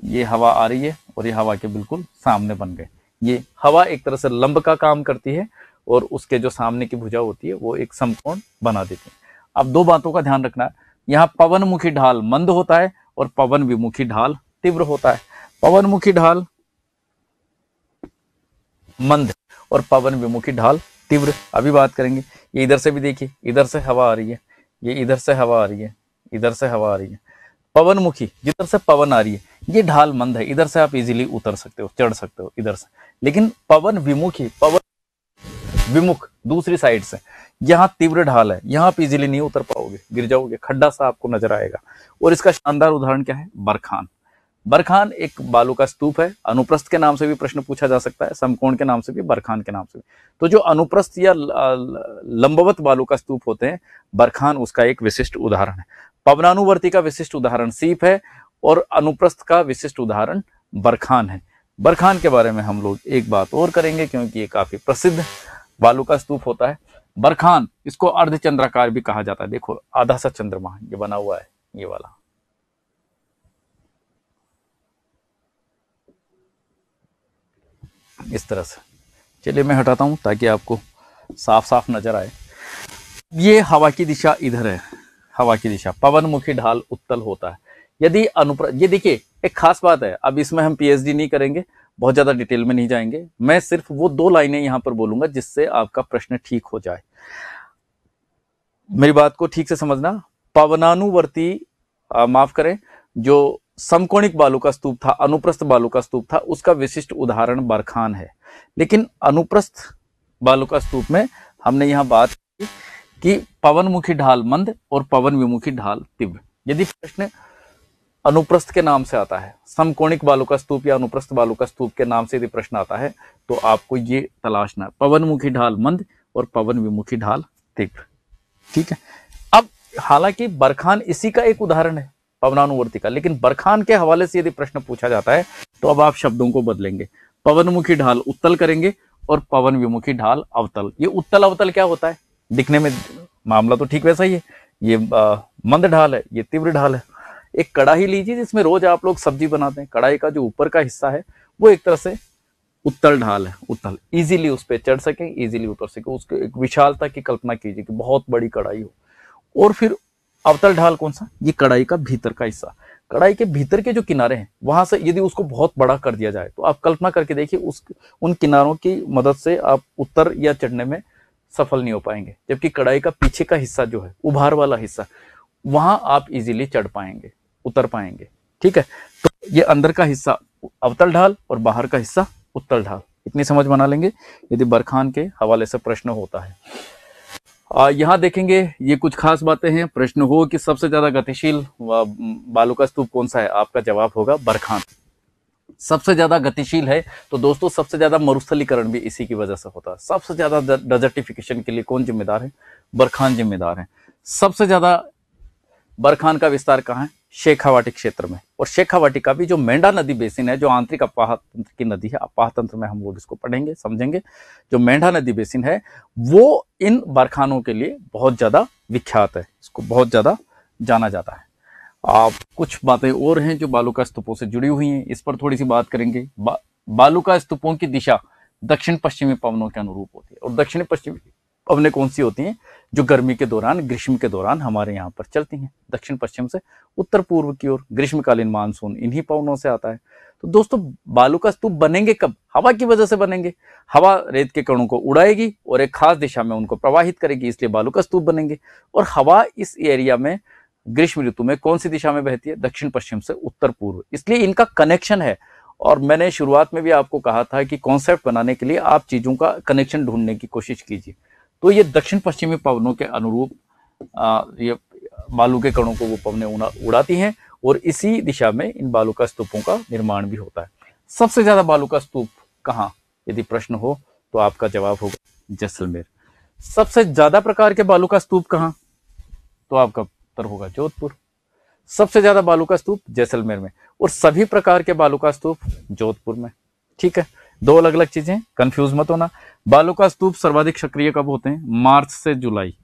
ये हवा आ रही है और ये हवा के बिल्कुल सामने बन गए ये हवा एक तरह से लंब का काम करती है और उसके जो सामने की भुजा होती है वो एक समकोण बना देती है अब दो बातों का ध्यान रखना है यहाँ मुखी ढाल मंद होता है और पवन विमुखी ढाल तीव्र होता है पवन मुखी ढाल मंद और पवन विमुखी ढाल तीव्र अभी बात करेंगे ये इधर से भी देखिए इधर से हवा आ रही है ये इधर से हवा आ रही है इधर से हवा आ रही है पवनमुखी जिधर से पवन आ रही है ये ढाल मंद है इधर से आप इजीली उतर सकते हो चढ़ सकते हो इधर से लेकिन पवन विमुखी पवन विमुख दूसरी साइड से यहाँ तीव्र ढाल है यहाँ आप इजीली नहीं उतर पाओगे गिर जाओगे खड्डा सा आपको नजर आएगा और इसका शानदार उदाहरण क्या है बरखान बरखान एक बालू का स्तूप है अनुप्रस्थ के नाम से भी प्रश्न पूछा जा सकता है समकोण के नाम से भी बरखान के नाम से भी तो जो अनुप्रस्थ या लंबवत बालू का स्तूप होते हैं बरखान उसका एक विशिष्ट उदाहरण है पवनानुवर्ती का विशिष्ट उदाहरण सीप है और अनुप्रस्थ का विशिष्ट उदाहरण बरखान है बरखान के बारे में हम लोग एक बात और करेंगे क्योंकि ये काफी प्रसिद्ध बालू का स्तूप होता है बरखान इसको अर्धचंद्राकार भी कहा जाता है देखो आधा सा चंद्रमा ये बना हुआ है ये वाला इस तरह से चलिए मैं हटाता हूं ताकि आपको साफ साफ नजर आए ये हवा की दिशा इधर है हवा की दिशा पवन मुखी ढाल उत्तल होता है यदि अनुप्र ये देखिए एक खास बात है अब इसमें हम पीएचडी नहीं करेंगे बहुत ज़्यादा डिटेल में नहीं जाएंगे मैं सिर्फ वो दो लाइनें यहां पर बोलूंगा जिससे आपका प्रश्न ठीक हो जाए मेरी बात को ठीक से समझना पवनानुवर्ती माफ करें जो समकोणिक बालू का स्तूप था अनुप्रस्थ बालू का स्तूप था उसका विशिष्ट उदाहरण बरखान है लेकिन अनुप्रस्थ बालू का स्तूप में हमने यहां बात की कि पवनमुखी ढाल मंद और पवन विमुखी ढाल तीव्र यदि प्रश्न अनुप्रस्थ के नाम से आता है समकोणिक बालू का स्तूप या अनुप्रस्थ बालू का स्तूप के नाम से यदि प्रश्न आता है तो आपको ये तलाशना पवन मुखी ढाल मंद और पवन विमुखी ढाल तीव्र ठीक है अब हालांकि बरखान इसी का एक उदाहरण है पवनानुवर्ती का लेकिन बरखान के हवाले से यदि प्रश्न पूछा जाता है तो अब आप शब्दों को बदलेंगे पवनमुखी ढाल उत्तल करेंगे और पवन विमुखी ढाल अवतल ये उत्तल अवतल क्या होता है दिखने में मामला तो ठीक वैसा ही है ये आ, मंद ढाल है ये तीव्र ढाल है एक कढ़ाई लीजिए जिसमें रोज आप लोग सब्जी बनाते हैं कढ़ाई का जो ऊपर का हिस्सा है वो एक तरह से उत्तल ढाल है उत्तल इजीली उस पर चढ़ सके इजीली उतर सके उसके एक विशालता की कल्पना कीजिए कि बहुत बड़ी कढ़ाई हो और फिर अवतल ढाल कौन सा ये कढ़ाई का भीतर का हिस्सा कढ़ाई के भीतर के जो किनारे हैं वहां से यदि उसको बहुत बड़ा कर दिया जाए तो आप कल्पना करके देखिए उस उन किनारों की मदद से आप उत्तर या चढ़ने में सफल नहीं हो पाएंगे जबकि कढ़ाई का पीछे का हिस्सा जो है उभार वाला हिस्सा वहां आप इजीली चढ़ पाएंगे उतर पाएंगे ठीक है तो ये अंदर का हिस्सा अवतल ढाल और बाहर का हिस्सा उत्तल ढाल इतनी समझ बना लेंगे यदि बरखान के हवाले से प्रश्न होता है यहाँ देखेंगे ये कुछ खास बातें हैं प्रश्न हो कि सबसे ज्यादा गतिशील बालू का स्तूप कौन सा है आपका जवाब होगा बरखान सबसे ज़्यादा गतिशील है तो दोस्तों सबसे ज़्यादा मरुस्थलीकरण भी इसी की वजह से होता है सबसे ज़्यादा डेजर्टिफिकेशन के लिए कौन जिम्मेदार है बरखान जिम्मेदार है सबसे ज़्यादा बरखान का विस्तार कहाँ है शेखावाटी क्षेत्र में और शेखावाटी का भी जो मेंढा नदी बेसिन है जो आंतरिक अपाह की नदी है अपाहतंत्र में हम लोग इसको पढ़ेंगे समझेंगे जो मेंढा नदी बेसिन है वो इन बरखानों के लिए बहुत ज़्यादा विख्यात है इसको बहुत ज़्यादा जाना जाता है आप कुछ बातें और हैं जो बालू का स्तूपों से जुड़ी हुई हैं इस पर थोड़ी सी बात करेंगे बा, बालू का स्तूपों की दिशा दक्षिण पश्चिमी पवनों के अनुरूप होती है और दक्षिण पश्चिमी पवने कौन सी होती हैं जो गर्मी के दौरान ग्रीष्म के दौरान हमारे यहाँ पर चलती हैं दक्षिण पश्चिम से उत्तर पूर्व की ओर ग्रीष्मकालीन मानसून इन्हीं पवनों से आता है तो दोस्तों बालू का स्तूप बनेंगे कब हवा की वजह से बनेंगे हवा रेत के कणों को उड़ाएगी और एक खास दिशा में उनको प्रवाहित करेगी इसलिए बालू का स्तूप बनेंगे और हवा इस एरिया में ग्रीष्म ऋतु में कौन सी दिशा में बहती है दक्षिण पश्चिम से उत्तर पूर्व इसलिए इनका कनेक्शन है और मैंने शुरुआत में भी आपको कहा था कि कॉन्सेप्ट बनाने के लिए आप चीज़ों का कनेक्शन ढूंढने की कोशिश कीजिए तो ये दक्षिण पश्चिमी पवनों के अनुरूप ये बालू के कणों को वो पवने उड़ाती हैं और इसी दिशा में इन बालू का स्तूपों का निर्माण भी होता है सबसे ज़्यादा बालू का स्तूप कहाँ यदि प्रश्न हो तो आपका जवाब होगा जैसलमेर सबसे ज़्यादा प्रकार के बालू का स्तूप कहाँ तो आपका उत्तर होगा जोधपुर सबसे ज्यादा बालू का स्तूप जैसलमेर में और सभी प्रकार के बालू का स्तूप जोधपुर में ठीक है दो अलग अलग चीजें कंफ्यूज मत होना बालू का स्तूप सर्वाधिक सक्रिय कब होते हैं मार्च से जुलाई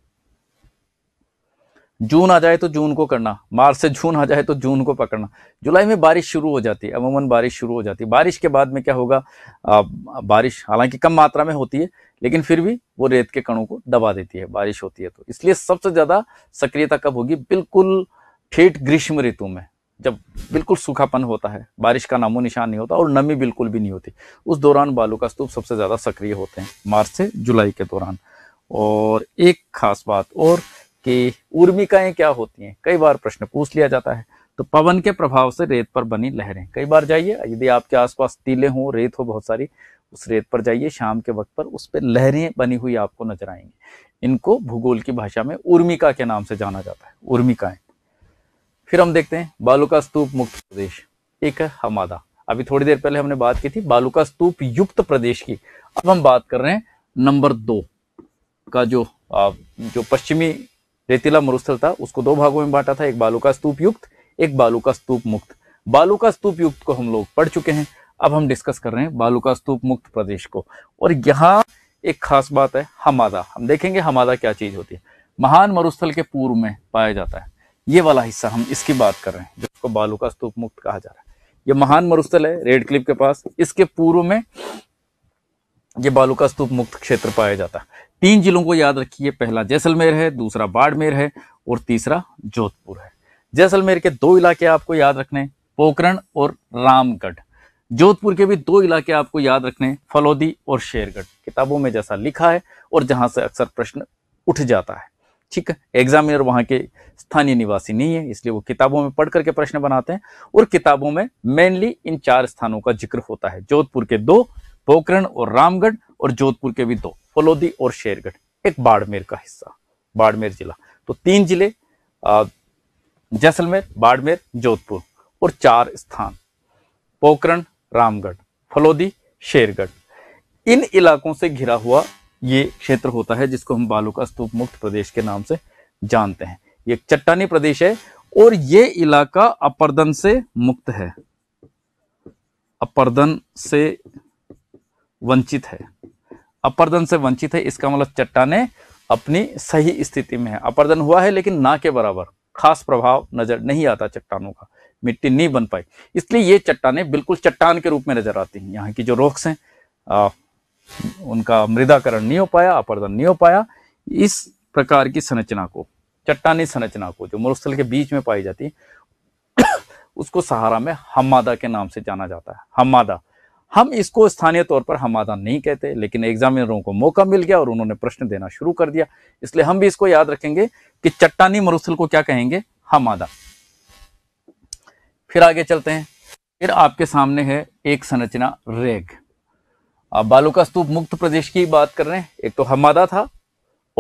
जून आ जाए तो जून को करना मार्च से जून आ जाए तो जून को पकड़ना जुलाई में बारिश शुरू हो जाती है अमूमन बारिश शुरू हो जाती है बारिश के बाद में क्या होगा आ, बारिश हालांकि कम मात्रा में होती है लेकिन फिर भी वो रेत के कणों को दबा देती है बारिश होती है तो इसलिए सबसे ज़्यादा सक्रियता कब होगी बिल्कुल ठेठ ग्रीष्म ऋतु में जब बिल्कुल सूखापन होता है बारिश का नामो निशान नहीं होता और नमी बिल्कुल भी नहीं होती उस दौरान बालू का स्तूप सबसे ज़्यादा सक्रिय होते हैं मार्च से जुलाई के दौरान और एक खास बात और कि उर्मिकाएं क्या होती हैं कई बार प्रश्न पूछ लिया जाता है तो पवन के प्रभाव से रेत पर बनी लहरें कई बार जाइए यदि आपके आसपास टीले हों रेत हो बहुत सारी उस रेत पर जाइए शाम के वक्त पर उस पर लहरें बनी हुई आपको नजर आएंगी इनको भूगोल की भाषा में उर्मिका के नाम से जाना जाता है उर्मिकाएं फिर हम देखते हैं बालुका स्तूप मुक्त प्रदेश एक है हमादा अभी थोड़ी देर पहले हमने बात की थी बालुका स्तूप युक्त प्रदेश की अब हम बात कर रहे हैं नंबर दो का जो आ, जो पश्चिमी रेतीला मरुस्थल था उसको दो भागों में बांटा था एक बालू का स्तूप युक्त एक बालू का स्तूप मुक्त बालू का स्तूप युक्त को हम लोग पढ़ चुके हैं अब हम डिस्कस कर रहे हैं बालू का स्तूप मुक्त प्रदेश को और यहाँ एक खास बात है हमादा हम देखेंगे हमादा क्या चीज़ होती है महान मरुस्थल के पूर्व में पाया जाता है ये वाला हिस्सा हम इसकी बात कर रहे हैं जिसको बालू का स्तूप मुक्त कहा जा रहा है ये महान मरुस्थल है रेड क्लिप के पास इसके पूर्व में ये बालू का स्तूप मुक्त क्षेत्र पाया जाता है तीन जिलों को याद रखिए पहला जैसलमेर है दूसरा बाड़मेर है और तीसरा जोधपुर है जैसलमेर के दो इलाके आपको याद रखने पोखरण और रामगढ़ जोधपुर के भी दो इलाके आपको याद रखने फलौदी और शेरगढ़ किताबों में जैसा लिखा है और जहां से अक्सर प्रश्न उठ जाता है ठीक है एग्जामिनर वहां के स्थानीय निवासी नहीं है इसलिए वो किताबों में पढ़ करके प्रश्न बनाते हैं और किताबों में मेनली इन चार स्थानों का जिक्र होता है जोधपुर के दो पोखरण और रामगढ़ और जोधपुर के भी दो फलोदी और शेरगढ़ एक बाड़मेर का हिस्सा बाड़मेर जिला तो तीन जिले जैसलमेर बाड़मेर जोधपुर और चार स्थान पोखरण रामगढ़ फलोदी शेरगढ़ इन इलाकों से घिरा हुआ ये क्षेत्र होता है जिसको हम बालू का स्तूप मुक्त प्रदेश के नाम से जानते हैं ये चट्टानी प्रदेश है और ये इलाका अपर्दन से मुक्त है अपर्दन से वंचित है अपर्दन से वंचित है इसका मतलब चट्टाने अपनी सही स्थिति में है अपर्दन हुआ है लेकिन ना के बराबर खास प्रभाव नजर नहीं आता चट्टानों का मिट्टी नहीं बन पाई इसलिए ये चट्टाने बिल्कुल चट्टान के रूप में नजर आती हैं यहाँ की जो रॉक्स हैं उनका मृदाकरण नहीं हो पाया अपर्दन नहीं हो पाया इस प्रकार की संरचना को चट्टानी संरचना को जो मरुस्थल के बीच में पाई जाती है उसको सहारा में हमादा के नाम से जाना जाता है हमादा हम इसको स्थानीय तौर पर हमादा नहीं कहते लेकिन एग्जामिनरों को मौका मिल गया और उन्होंने प्रश्न देना शुरू कर दिया इसलिए हम भी इसको याद रखेंगे कि चट्टानी मरुस्थल को क्या कहेंगे हमादा फिर आगे चलते हैं फिर आपके सामने है एक संरचना रेग आप बालू का स्तूप मुक्त प्रदेश की बात कर रहे हैं एक तो हमादा था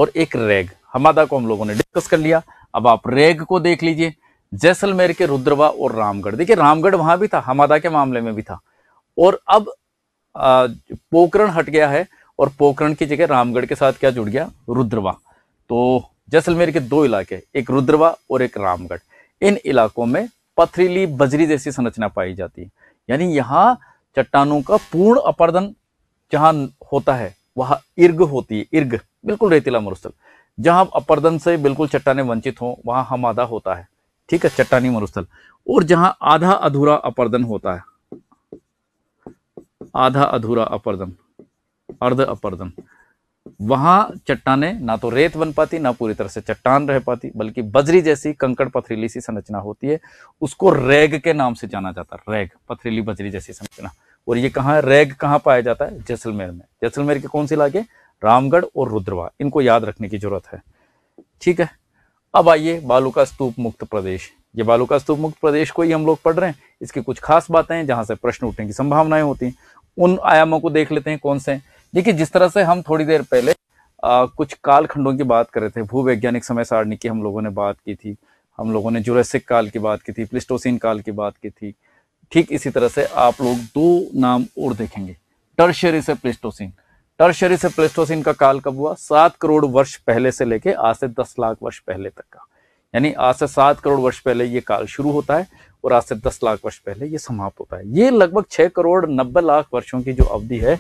और एक रेग हमादा को हम लोगों ने डिस्कस कर लिया अब आप रेग को देख लीजिए जैसलमेर के रुद्रवा और रामगढ़ देखिए रामगढ़ वहां भी था हमादा के मामले में भी था और अब पोकरण हट गया है और पोकरण की जगह रामगढ़ के साथ क्या जुड़ गया रुद्रवा तो जैसलमेर के दो इलाके एक रुद्रवा और एक रामगढ़ इन इलाकों में पथरीली बजरी जैसी संरचना पाई जाती है यानी यहाँ चट्टानों का पूर्ण अपर्दन जहाँ होता है वहाँ इर्ग होती है इर्ग बिल्कुल रेतीला मरुस्थल जहाँ अपर्दन से बिल्कुल चट्टाने वंचित हों वहाँ आधा होता है ठीक है चट्टानी मरुस्थल और जहाँ आधा अधूरा अपर्दन होता है आधा अधूरा अपर्दन अर्ध अपर्दन वहाँ चट्टाने ना तो रेत बन पाती ना पूरी तरह से चट्टान रह पाती बल्कि बजरी जैसी कंकड़ पथरीली सी संरचना होती है उसको रैग के नाम से जाना जाता है रैग पथरीली बजरी जैसी संरचना और ये कहाँ रैग कहाँ पाया जाता है जैसलमेर में जैसलमेर के कौन से इलाके रामगढ़ और रुद्रवा इनको याद रखने की जरूरत है ठीक है अब आइए बालुका स्तूप मुक्त प्रदेश ये बालुका स्तूप मुक्त प्रदेश को ही हम लोग पढ़ रहे हैं इसकी कुछ खास बातें हैं जहाँ से प्रश्न उठने की संभावनाएं होती हैं उन आयामों को देख लेते हैं कौन से हैं देखिए जिस तरह से हम थोड़ी देर पहले आ, कुछ कालखंडों की बात कर रहे थे भूवैज्ञानिक समय सारणी की हम लोगों ने बात की थी हम लोगों ने जुरैसिक काल की बात की थी प्लिस्टोसिन काल की बात की थी ठीक इसी तरह से आप लोग दो नाम और देखेंगे टर्शरी से प्लिस्टोसिन टर्शरी से प्लिस्टोसिन का काल कब हुआ सात करोड़ वर्ष पहले से लेके आज से दस लाख वर्ष पहले तक का यानी आज से सात करोड़ वर्ष पहले ये काल शुरू होता है और आज से दस लाख वर्ष पहले ये समाप्त होता है ये लगभग छह करोड़ नब्बे लाख वर्षों की जो अवधि है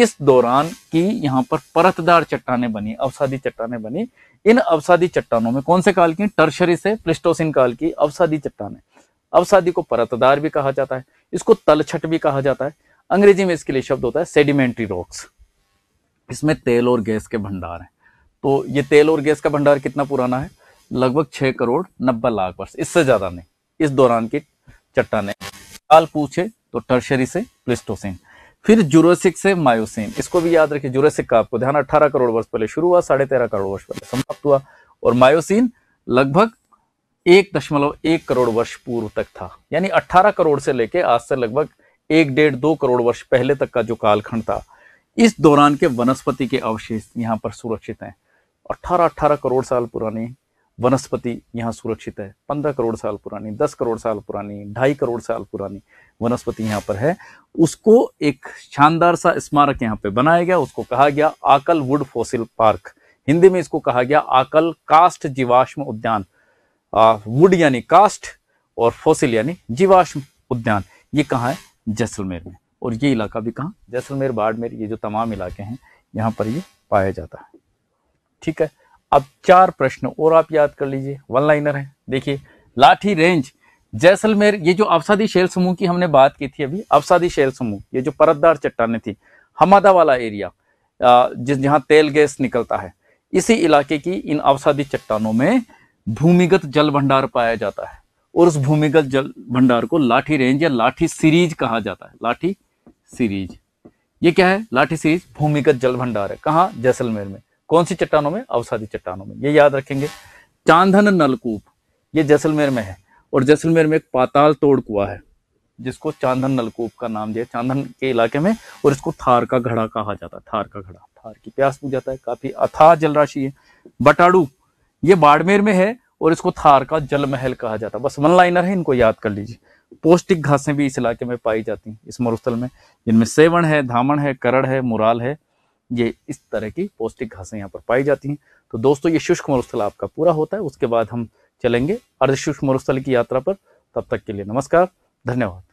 इस दौरान की यहाँ पर परतदार चट्टाने बनी अवसादी चट्टाने बनी इन अवसादी चट्टानों में कौन से काल की टर्शरी से प्लिस्टोसिन काल की अवसादी चट्टाने अवसादी को परतदार भी कहा जाता है इसको तलछट भी कहा जाता है अंग्रेजी में इसके लिए शब्द होता है सेडिमेंट्री रॉक्स इसमें तेल और गैस के भंडार हैं तो ये तेल और गैस का भंडार कितना पुराना है लगभग छह करोड़ नब्बे लाख वर्ष इससे ज़्यादा नहीं इस दौरान की चट्टाने काल पूछे तो टर्शरी से प्लिस्टोसिन फिर जुरोसिक से मायोसिन इसको भी याद रखिए जुरोसिक का आपको ध्यान अट्ठारह करोड़ वर्ष पहले शुरू हुआ साढ़े तेरह करोड़ वर्ष पहले समाप्त हुआ और मायोसिन लगभग एक दशमलव एक करोड़ वर्ष पूर्व तक था यानी अट्ठारह करोड़ से लेके आज से लगभग एक डेढ़ दो करोड़ वर्ष पहले तक का जो कालखंड था इस दौरान के वनस्पति के अवशेष यहाँ पर सुरक्षित हैं अट्ठारह अट्ठारह करोड़ साल पुरानी वनस्पति यहाँ सुरक्षित है पंद्रह करोड़ साल पुरानी दस करोड़ साल पुरानी ढाई करोड़ साल पुरानी वनस्पति यहाँ पर है उसको एक शानदार सा स्मारक यहाँ पे बनाया गया उसको कहा गया आकल वुड फोसिल पार्क हिंदी में इसको कहा गया आकल कास्ट जीवाश्म उद्यान वुड यानी कास्ट और फोसिल यानी जीवाश्म उद्यान ये कहा है जैसलमेर में और ये इलाका भी कहा जैसलमेर बाड़मेर ये जो तमाम इलाके हैं यहाँ पर ये पाया जाता है ठीक है अब चार प्रश्न और आप याद कर लीजिए वन लाइनर है देखिए लाठी रेंज जैसलमेर ये जो अवसादी शैल समूह की हमने बात की थी अभी अवसादी शैल समूह ये जो परतदार चट्टाने थी हमादा वाला एरिया जिस जहां तेल गैस निकलता है इसी इलाके की इन अवसादी चट्टानों में भूमिगत जल भंडार पाया जाता है और उस भूमिगत जल भंडार को लाठी रेंज या लाठी सीरीज कहा जाता है लाठी सीरीज ये क्या है लाठी सीरीज भूमिगत जल भंडार है कहा जैसलमेर में कौन सी चट्टानों में अवसादी चट्टानों में ये याद रखेंगे चांदन नलकूप ये जैसलमेर में है और जैसलमेर में एक पाताल तोड़ कुआ है जिसको चांदन नलकूप का नाम दिया चांदन के इलाके में और इसको थार का घड़ा कहा जाता है थार का घड़ा थार की प्यास बुझ जाता है काफी अथाह जल राशि है बटाड़ू ये बाड़मेर में है और इसको थार का जल महल कहा जाता है बस वन लाइनर है इनको याद कर लीजिए पौष्टिक घासें भी इस इलाके में पाई जाती हैं इस मरुस्थल में जिनमें सेवन है धामण है करड़ है मुराल है ये इस तरह की पौष्टिक घासें यहाँ पर पाई जाती हैं तो दोस्तों ये शुष्क मरुस्थल आपका पूरा होता है उसके बाद हम चलेंगे अर्धशुष्क मरुस्थल की यात्रा पर तब तक के लिए नमस्कार धन्यवाद